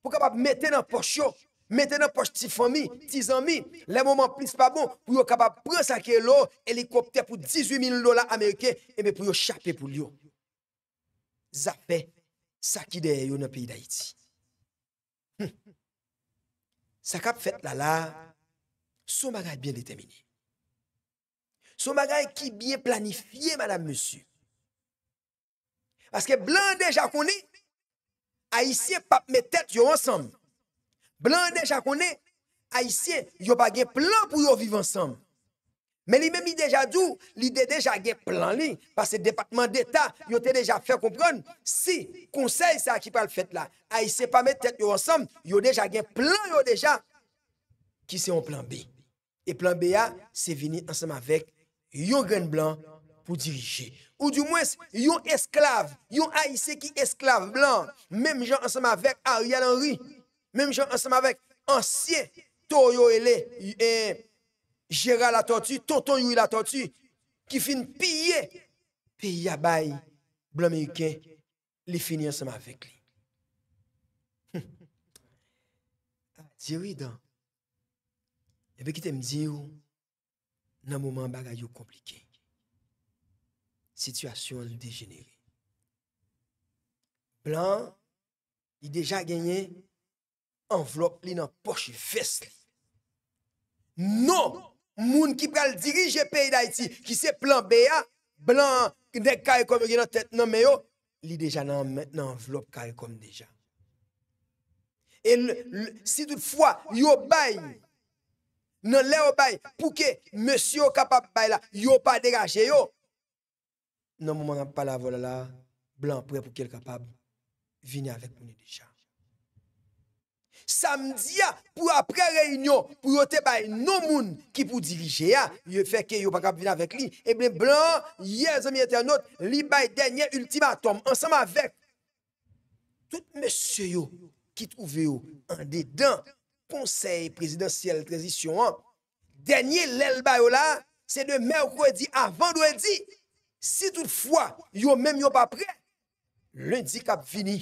A: pou kapap metè nan poch yo, metè nan poch ti fami, ti zami, le mouman plis pa bon, pou yo kapap pre sakè lo, elikopte pou 18000 lola Amerike, e me pou yo chapè pou li yo. Zapè, sakè den yo nan peyi d'Haiti. Sakap fèt la la, sou magay biye detemini. Sou magay ki biye planifiye, madame monsu. Aske blande jakouni, aisyen pap me tèt yo ansam. Blande jakouni, aisyen yo bagye plan pou yo viv ansam. Mais lui-même, il déjà dit, l'idée déjà un plan li, parce que le département d'État, il a déjà fait comprendre, si le conseil ça qui parle fait là, peut ah, pas mettre tête ensemble, il a déjà un plan, yo déjà, qui c'est un plan B. Et plan B, c'est venir ensemble avec un blanc pour diriger. Ou du moins, un esclave, un Haïtien qui esclave blanc, même gens ensemble avec Ariel Henry, même gens ensemble avec ancien Toyo Et, Jera ah, eh la ta tu, tonton yu la ta tu, ki fin piye, piye bay, blan me yu ken, li finye seman vek li. Diyo yi dan, ebe ki te m diyo, nan mouman bagay yo komplike, situasyon li dejenere. Blan, yi deja genye, anvloke li nan poche fes li. Non! moun qui pral diriger pays d'Haïti, qui c'est plan BA, blanc, des carré comme dans tête, non, mais yo, li déjà dans maintenant enveloppe comme déjà. Et le, le, si toutefois, yo bail, non, le yo bail, pour que monsieur capable bail là, yo pas dégagé yo. Non, moment n'a pas la voilà là, blanc prêt pour qu'il capable venir avec nous e déjà. Samdi ya, pou apre reynyon, pou yote bay nou moun ki pou dirije ya, yon feke yon pa kap vin avèk li, e eh bè blan, yè zè mi etè anot, li bay denye ultimatom, ansam avèk, tout mèsyo yon ki touve yon, an dedan, konsey presidensiyel kresisyon an, denye lèl bay yon la, se demè wè di avènd wè di, si toutfwa, yon mèm yon pa apre, lèndi kap vini,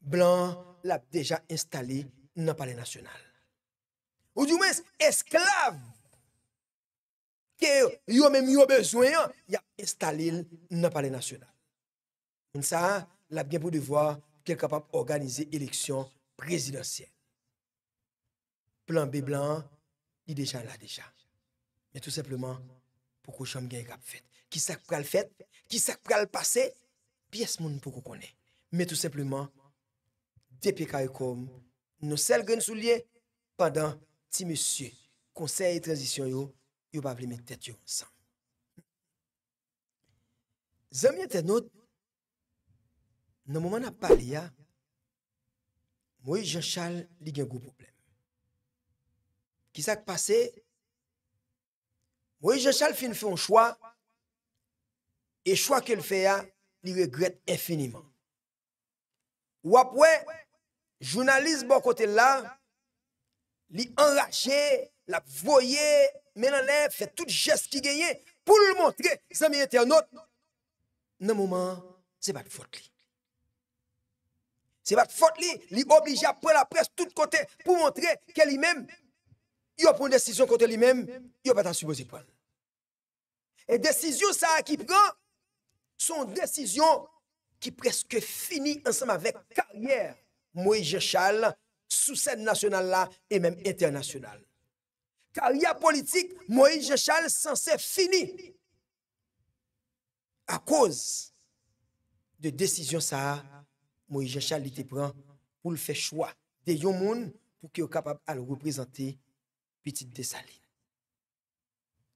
A: blan, l ap deja installi nan pale nasyonal. Ou di ou mwen esklav, yo men yo bezwen, l ap installi nan pale nasyonal. Mwen sa, l ap gen pou devwa kel kapap organize eleksyon prezidansyen. Plan B blan, y dejan la dejan. Men tout sepleman, pou kou chanm gen kap fet. Ki sak pral fet, ki sak pral pase, pi es moun pou kou konen. Men tout sepleman, depi kare kom, nou sel gen sou liye, padan ti mesye, konseye tranzisyon yo, yo pa vlemen tet yo san. Zanmye ten not, nan mouman ap pale ya, mouye jen chal li gen goupou ple. Ki sak pase, mouye jen chal fin fwen chwa, e chwa ke l fe ya, li regret enfiniman. Wap we, journaliste bon côté là, li enragé, la voyé, mais l'air, fait tout geste qui gagnait pour le montrer, amis internautes, dans moment, c'est pas de faute C'est pas de faute li, à prendre la presse tout côté pour montrer qu'elle lui-même, il prend une décision contre lui-même, il pas supposé prendre. Et décision ça qui prend, sont décisions qui presque finissent ensemble avec carrière Moïse Jéchal, sous scène nationale là et même internationale. Carrière politique, Moïse Jéchal, censé fini à cause de décision ça Moïse il était prend pour le faire choix de yon pour qu'il soit capable de représenter petite Dessaline.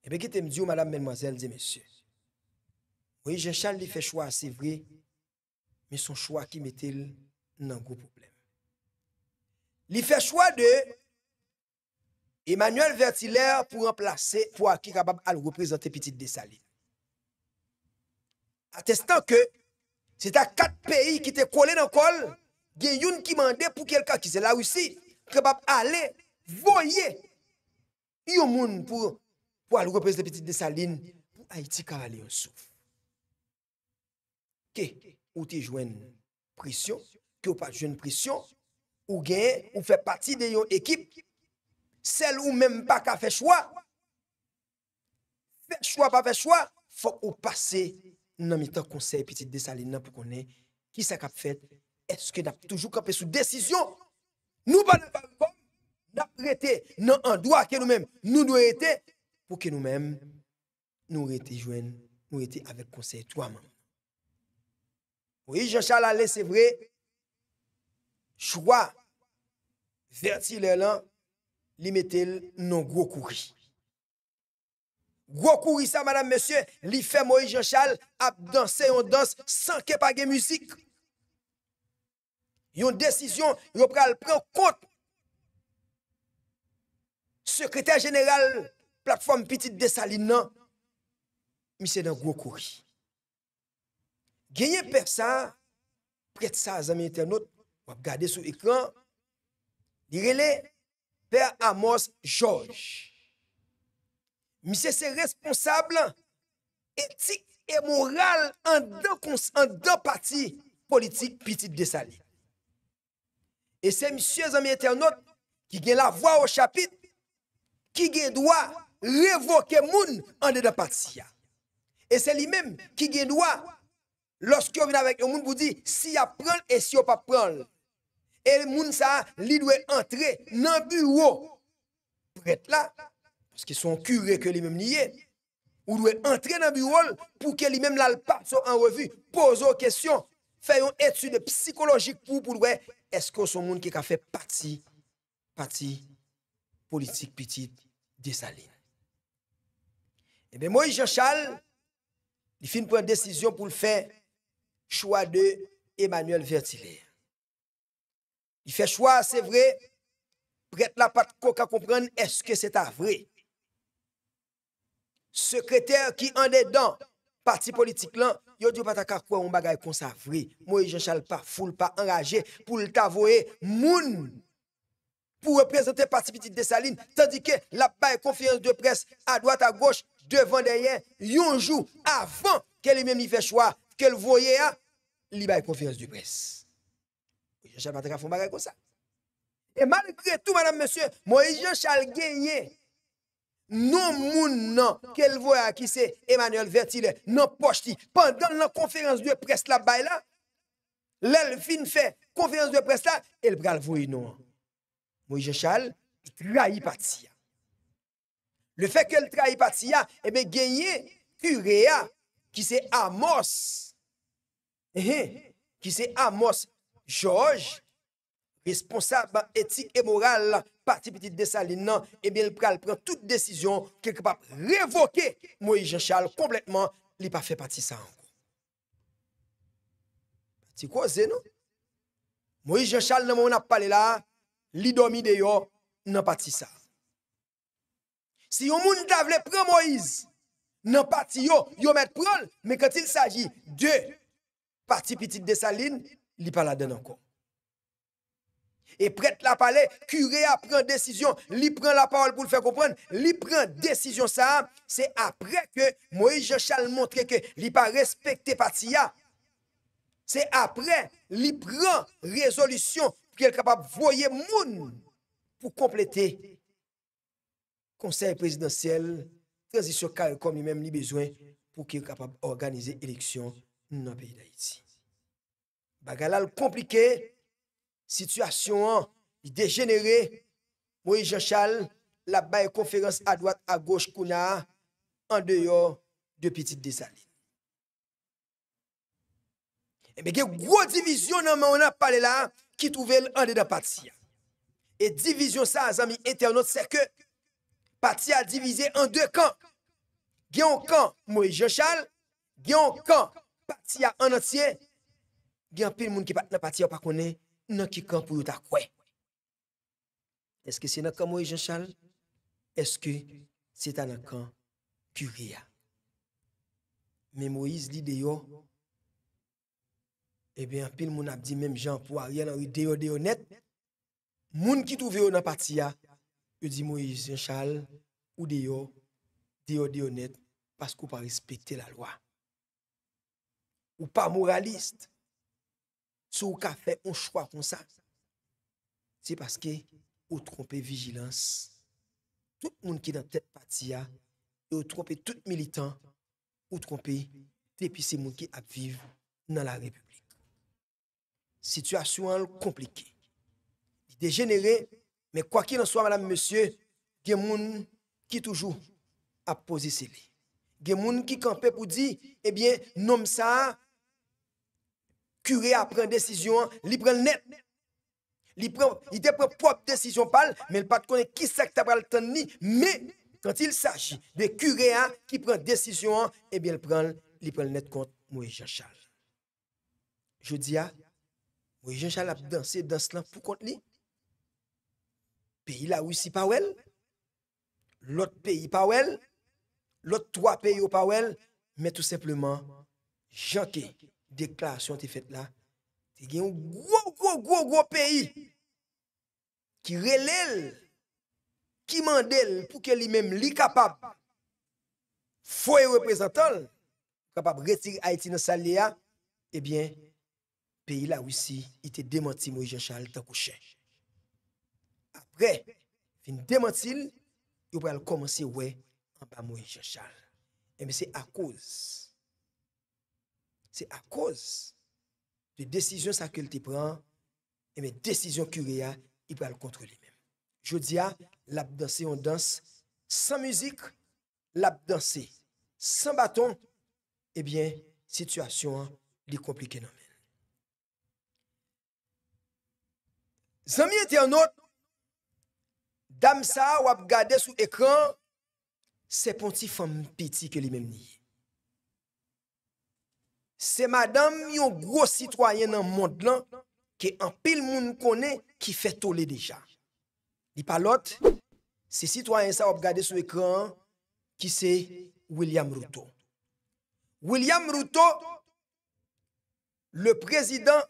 A: Et eh bien, qu'est-ce que me dit, madame, mesdemoiselles et messieurs? Moïse il fait choix, c'est vrai, mais son choix qui mettait dans gros problème. Li fè chwa de Emmanuel Vertilèr pou an plase pou a ki kabab al reprezante Petite de Saline. Atestan ke, se ta kat peyi ki te kole nan kol, gen yon ki mande pou kelka ki se la ou si, kabab ale voye yon moun pou al reprezante Petite de Saline pou Haiti Karaléon Souf. Ke ou te jwen prisyon, ke ou pa te jwen prisyon, ou faire ou fait partie de une équipe celle ou même pas qu'à faire choix faire choix pas fait choix faut ou passer dans mi-temps conseil petite dessaline pour ait qui ça qu'a fait est-ce que n'a toujours campé sous décision nous pas n'a arrêté dans un droit que nous-mêmes nous devons être pour que nous-mêmes nous étions joindre nous étions avec conseil toi-même oui Jean-Charles c'est vrai Chwa, verti lè lan, li metel non gwo kouri. Gwo kouri sa, madame, mesye, li fe moye janshal, ap dansè, yon dans, san kepa gen musik. Yon desisyon, yon pral pren kont. Sekretèr jeneral, platform piti de sali nan, misè nan gwo kouri. Genye persan, pret sa, zami internet, wap gade sou ekran, direle, Père Amos George. Mise se responsable, etik e moral, an de pati politik pitit de sa li. E se misye zami eternot, ki gen la vwa ou chapit, ki gen dwa revoke moun an de de pati ya. E se li mem, ki gen dwa, loske yo vina vek moun, bou di, si ya pran e si yo pa pran l. E moun sa li dwe entre nan bureau pou ete la, pweske son kure ke li mèm liye, ou dwe entre nan bureau pou ke li mèm lal pat so an revu, pozo kesyon, fayon etude psikologik pou dwe, esko son moun ki ka fe pati, pati politik pitit de sa line. Ebe eh moun Ijechal, li fin pwen desisyon pou l fe chwa de Emmanuel Vertilier. I fè chwa, se vre, bret la pat koka kompren, eske se ta vre. Sekreter ki an de dan pati politik lan, yo diyo pata kakwa, on bagay kon sa vre. Mwen jen chal pa foul, pa enraje, pou l ta vre, moun, pou reprezenter pati pitit de sa lin, sa dike la baye konfirense de pres a doat a goch, devan de yen, yon jou, avan, ke le men mi fè chwa, ke le voye a, li baye konfirense de pres. comme ça. Et malgré tout, madame, monsieur, Moïse Jean-Charles gagné. Non, moun non. qu'elle voit qui c'est Emmanuel Vertile, non poche pendant la conférence de presse là-bas, là, l'elfine fait conférence de presse là, elle pral voue non. Moïse Jean-Charles, trahit Le fait qu'elle trahit Patia, eh bien, gagné, curéa, qui c'est Amos, eh, eh, qui c'est Amos Georges, responsable éthique et morale, parti Petite de Saline, eh bien, il prend toute décision qui est révoquer Moïse Jean-Charles complètement. Il n'a pas fait partie de ça encore. C'est quoi, non? Moïse Jean-Charles, dans le moment où on parlé là, il dormi dehors, n'a pas ça. Si on moun ta vle prendre Moïse, nan parti yo, yo met prol, mais quand il s'agit de parti petite de Saline, li pa la den anko. E pret la pale, kure a pren desisyon, li pren la parole pou l'fe kompren, li pren desisyon sa, se apre ke Moïse Jochal montre ke li pa respekte patiya, se apre, li pren rezolisyon pou ki el kapab voye moun pou komplete konsey presidensyel, prezisyon kare komi men li bezwen pou ki el kapab organize eleksyon nan peyi da iti. Bagal al komplike, sitwasyon an, di degenere, Mwoye Jochal, la baye konferans adwat a goch kouna, an deyo, de pitit desaline. E be gen wot divizyon nan man wana pale la, ki touvel an de dan pati ya. E divizyon sa, zami, ete anot seke, pati ya divize an de kan. Gen kan, Mwoye Jochal, gen kan, pati ya anot seke, peu pile moun ki pat nan parti pa konnen nan ki kan pou yo ta kwe. Est-ce que c'est dans camp Moïse Jean-Charles? Est-ce que c'est dans le camp Curia? Mais Moïse dit d'ailleurs, eh bien, pile moun a dit même Jean pour Ariel Henry d'ailleurs d'ailleurs net, moun qui trouve dans la a, il dit Moïse Jean-Charles ou d'ailleurs d'ailleurs d'ailleurs net parce qu'on pas respecter la loi. Ou pas moraliste si vous fait un choix comme ça, c'est parce que vous trompez vigilance. Tout le monde qui est dans tête partie, vous trompez tout militant, vous trompez depuis ces gens qui vivent dans la République. Situation compliquée. dégénéré, mais quoi qu'il en soit, madame, monsieur, il y a des gens qui toujours a posé ses lits. Il y a des gens qui campaient pour dire, eh bien, nomme ça, kure a pren desisyon an, li pren l net. Li pren, li te pren pop desisyon pal, men l pat konen ki sak ta pral tan ni, men kan ti l sache, be kure a ki pren desisyon an, e bie l pren li pren l net kont Mouye Jean Charles. Je di a, Mouye Jean Charles ap dansi, dansi lan pou kont li. Peyi la ou si pa ou el, lot peyi pa ou el, lot toa peyi ou pa ou el, men tout sepleman, janki. déclaration qui faite là, il y un gros, gros, gros, gros pays qui relève, qui mandel pour que lui-même, soit capable, faut représentant, capable de retirer Haïti dans sa léa, eh bien, pays là aussi, il était démenti, Moïse Jean-Charles, Takouché Après, fin démenti, il va commencer, ouais, en bas Moïse Jean-Charles. Et eh c'est à cause Se eh a koz de desisyon sa ke l te pran, e men desisyon kureya, i pral kontre li men. Jodia, lap danse, on danse, san muzik, lap danse, san baton, e bien, situasyon li komplike nan men. Zan mi ete anot, dam sa wap gade sou ekran, se pon ti fan piti ke li men niye. se madam yon gros citoyen an mond lan ke an pil moun kone ki fe tole deja. Di palot, se citoyen sa wap gade sou ekran ki se William Routo. William Routo, le prezident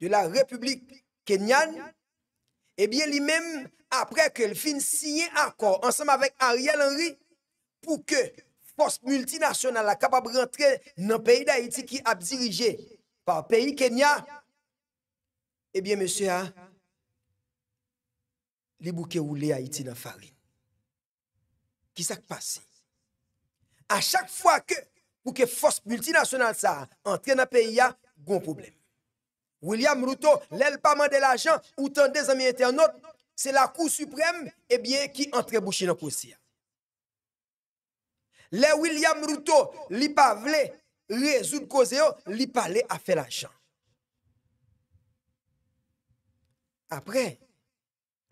A: de la Republik Kenyan, e eh bien li men apre ke l fin sinye akor ansanm avèk Ariel Henry pou ke... posp multinasyonal a kapab rentre nan peyi da Haiti ki ap dirije pa peyi Kenya, ebyen eh monsye a, li bouke ou li Haiti nan Farid. Kisa k pasi? A chak fwa ke bouke posp multinasyonal sa a entre nan peyi a, goun problem. William Routo, lel pa mande la jan, ou tan de zami internet, se la kou suprem, ebyen ki entre bouche nan posi a. Le William Routo, li pa vle, rezout koze yo, li pa le a fe lachan. Apre,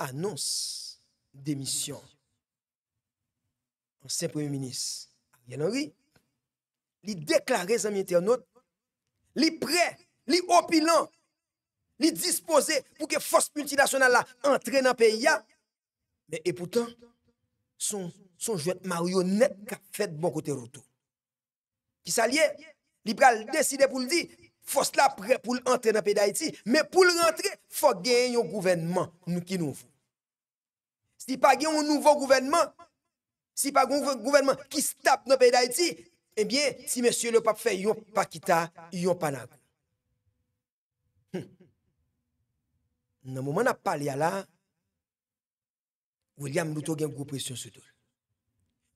A: anons demisyon an se premi minis a Yenori, li deklare zami internet, li pre, li opinan, li dispose pou ke fos multilasyonal la entren an pe ya, men epoutan son son jwet maryo net ka fet bon kote roto. Ki sa liye, li pral deside pou l di, fos la pre pou l entre nan pey da iti, men pou l rentre, fok gen yon gouvenman nou ki nou fou. Si pa gen yon nouvo gouvenman, si pa gouvenman ki stap nan pey da iti, en eh bien, si monsye le pap fe yon pakita, yon panag. Nan mouman ap pale ya la, wilyam louto gen gwo presyon sotol.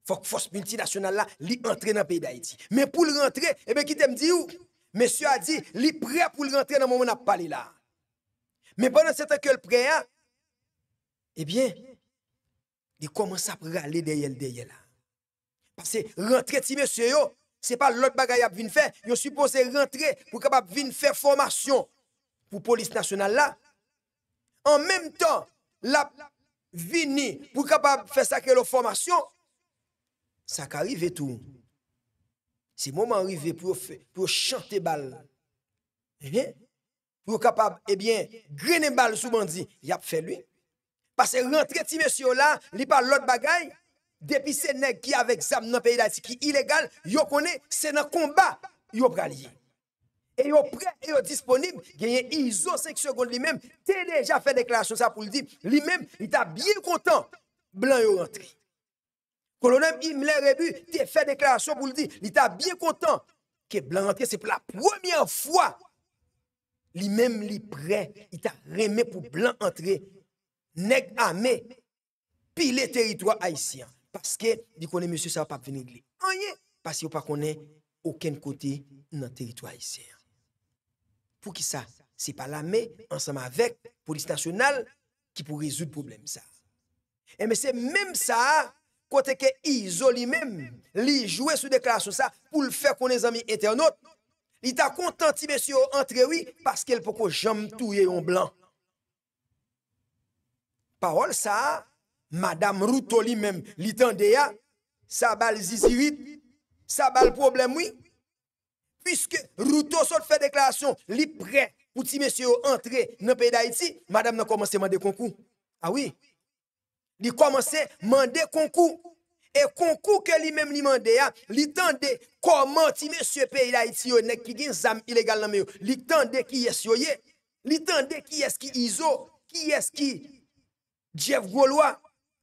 A: faut que force multinationale là, li entre dans le pays d'Haïti. Mais pour le rentrer, eh bien, qui t'aime dit où? Monsieur a dit, li prêt pour le rentrer dans le moment où on a parlé là. Mais pendant ce temps que le prêt, hein, eh bien, il commence à râler derrière derrière là. Parce que rentrer, si monsieur, ce n'est pas l'autre bagaille a venir faire. Yo supposé rentrer pour capable venir faire formation pour la police nationale là. En même temps, la vini pour capable faire ça que la formation. Sa ka rive tou. Si moun moun rive pou ou chante bal. Ebyen, eh? pou ou kapab, ebyen, eh grenen bal sou bandi, yap fe lui. Pase rentre ti mèsyo la, li pa lot bagay, depi se neg ki avek zam nan peyi dati ki ilegal, yo kone, se nan komba, yo pralye. Eyo pre, eyo disponib, genye izo 5 second li mèm, te deja fe deklarasyon sa pou li di, li mèm, li ta bien kontan, blan yo rentre. Kolonèm im lè rebu, te fè deklarasyon pou l'di, li ta bie kontan ke blan rentre se pou la premiè fwa. Li mèm li prè, li ta remè pou blan rentre, neg amè, pi le teritwa haisyen. Paske di konè monsè sa wap ap veni glè. Anye, paske yo pa konè okèn kote nan teritwa haisyen. Pou ki sa, se pa lamè, ansam avèk, polis nasyonal ki pou rezout problem sa. E eh, mè se mèm sa a, Kote ke izo li mem li jwe sou deklarasyon sa pou l fe kon le zami ete anot, li ta kontan ti mesye yo antre wii paske el poko jam tou ye yon blan. Parol sa, madame Ruto li mem li tende ya, sa bal zizi wite, sa bal problem wii, pwiske Ruto sou te fe deklarasyon li pre ou ti mesye yo antre nan pey da iti, madame nan komanseman de konkou. A ah wii. Di komanse mande konkou. E konkou ke li menm li mande ya. Li tan de koman ti men sepe ila iti yo. Nek ki gen zam ilegal nan me yo. Li tan de ki yes yo ye. Li tan de ki yes ki Izo. Ki yes ki Jeff Goloa.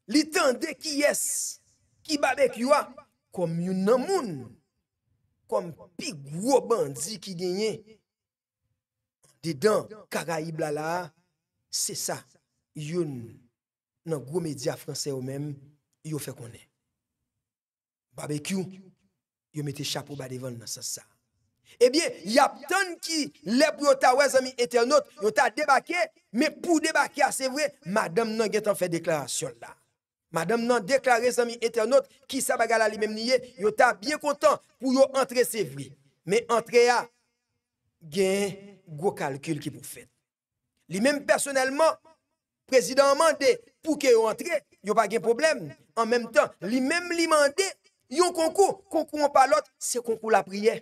A: Li tan de ki yes ki Babek Yoa. Kom yon nan moun. Kom pi gwo bandi ki genye. Dedan kagayi blala. Se sa yon. nan gwo media franse yo men, yo fe konen. Barbe kyou, yo mette chapou badi von nan sa sa. Ebyen, yap ton ki lep yo ta wè zami eternot, yo ta debake, men pou debake a se vwe, madame nan gen tan fe deklarasyon la. Madame nan deklare zami eternot, ki sa bagala li men niye, yo ta bien kontan pou yo entre se vwe. Men entre ya, gen gwo kalkyl ki pou fwen. Li men personelman, président mandé pour que vous entrez, il a pas de problème. En même temps, lui-même lui mandé, il y un concours, concours pas l'autre, c'est concours la prière.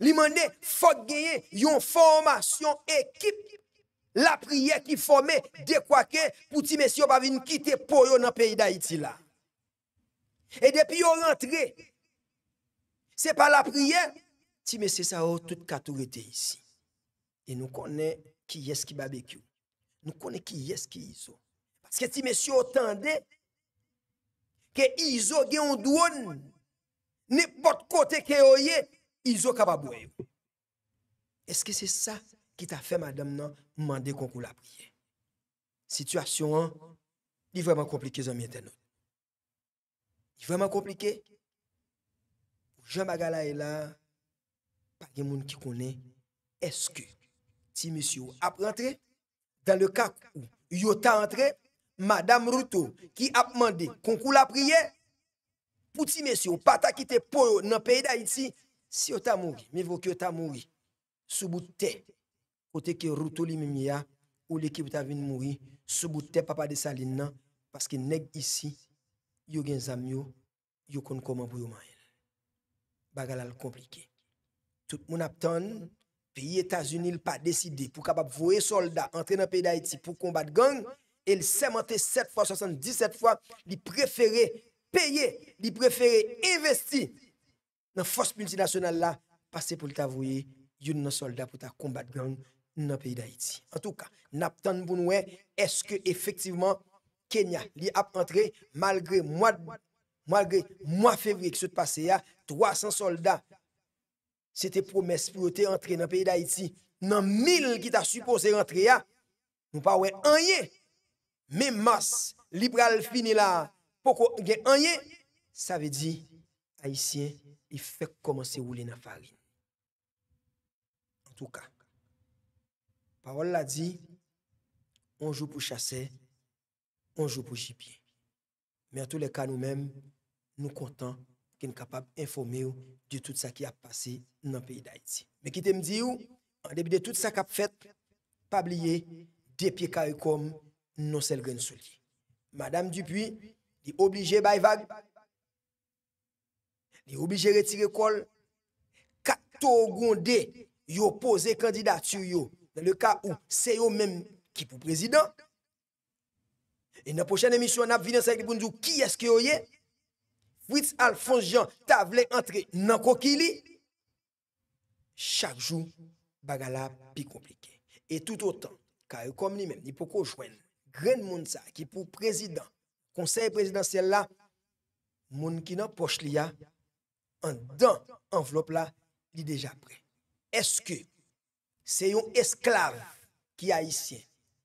A: Lui mandé, faut gagner, une formation équipe. La prière qui formait des que pour que messieurs pas venir quitter pour dans le pays d'Haïti là. Et depuis yon rentré, c'est par la prière, ti messieurs ça oh, tout été ici. Et nous connaissons qui est ce qui barbecue. Nou konen ki yes ki Izo. Paske ti mesyo otan de, ke Izo gen yon douan, nipot kote ke oye, Izo kapabouye. Eske se sa ki ta fe madam nan, mande kon kon la priye. Sityasyon an, li vreman komplike zon mwen tenon. Li vreman komplike, ou jen bagala e la, pa gen moun ki konen, eske ti mesyo ap rentre, Dan le kak ou yo ta antre, Madame Routou ki ap mande, Konkou la priye, Pouti mesyo, pata kite po yo nan peyi da iti, Si yo ta moui, mi vwo ki yo ta moui, Souboute, Ote ki Routou li mimi ya, Ou le ki pou ta vin moui, Souboute papa de sali nan, Paske neg isi, Yo gen zam yo, Yo kon koma bou yo man el. Bagal al komplike. Tout moun ap ton, Peyi Etasunil pa deside pou kabab vouye soldat entre nan peyi da Eti pou kombat gang, el semente 7 x 77 x li preferi peye, li preferi investi nan fos multinasyonal la pase pou lita vouye yon nan soldat pou ta kombat gang nan peyi da Eti. En touka, nap tan bou noue, eske efektiveman Kenya li ap entre malgre mwa fevri ki se te pase ya 300 soldat Se te promes pou yo te entre nan peyi da iti, nan mil ki ta suppose rentre ya, nou pa we anye, me mas, liberal fini la, poko gen anye, sa ve di, Haitien, i fek komanse wou li na fal. En tou ka, parol la di, on jou pou chase, on jou pou jipye. Me an tou le ka nou men, nou kontan, in kapab informe yo di tout sa ki ap pase nan peyi da iti. Mekite mdi yo, an debide tout sa kap fet, pabliye depye kary e kom non sel gen souli. Madame Dupuis, di oblije bay vag, di oblije retire kol, kato gonde yo pose kandidat yo nan le ka ou se yo men ki pou prezident. E nan pochane emisyon ap vinan sa ekli pounjou, ki eske yo ye? Fritz Alphonse Jean ta vle entre nan kokili, Chaque jour, bagala pi compliqué. Et tout autant, ka comme kom li même ni poko ko gren moun sa ki pou président conseil présidentiel la, moun ki nan poche li ya, an dan déjà la, li est que que un yon esclave ki a yon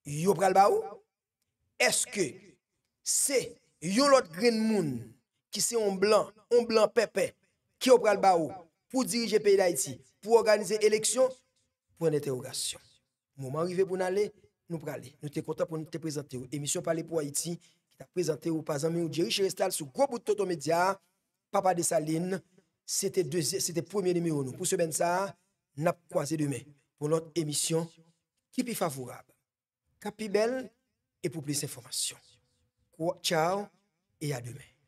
A: yo pral ba ou? que se yon lot moun, ki se yon blan, yon blan pepe, ki yo pral ba ou, pou dirije peyi da iti, pou organize eleksyon, pou en eteorasyon. Mouman rive pou nale, nou prale. Nou te konta pou nou te prezante ou. Emisyon pale pou Haiti, ki ta prezante ou, pasan mè ou dirije restal sou kou pou toto medya, papa de saline, se te premier nèmè ou nou. Pou se bèn sa, nap kwa se dèmè, pou not emisyon, ki pi favorab. Kapi bel, e pou plis informasyon. Kwa, tchao, e a dèmè.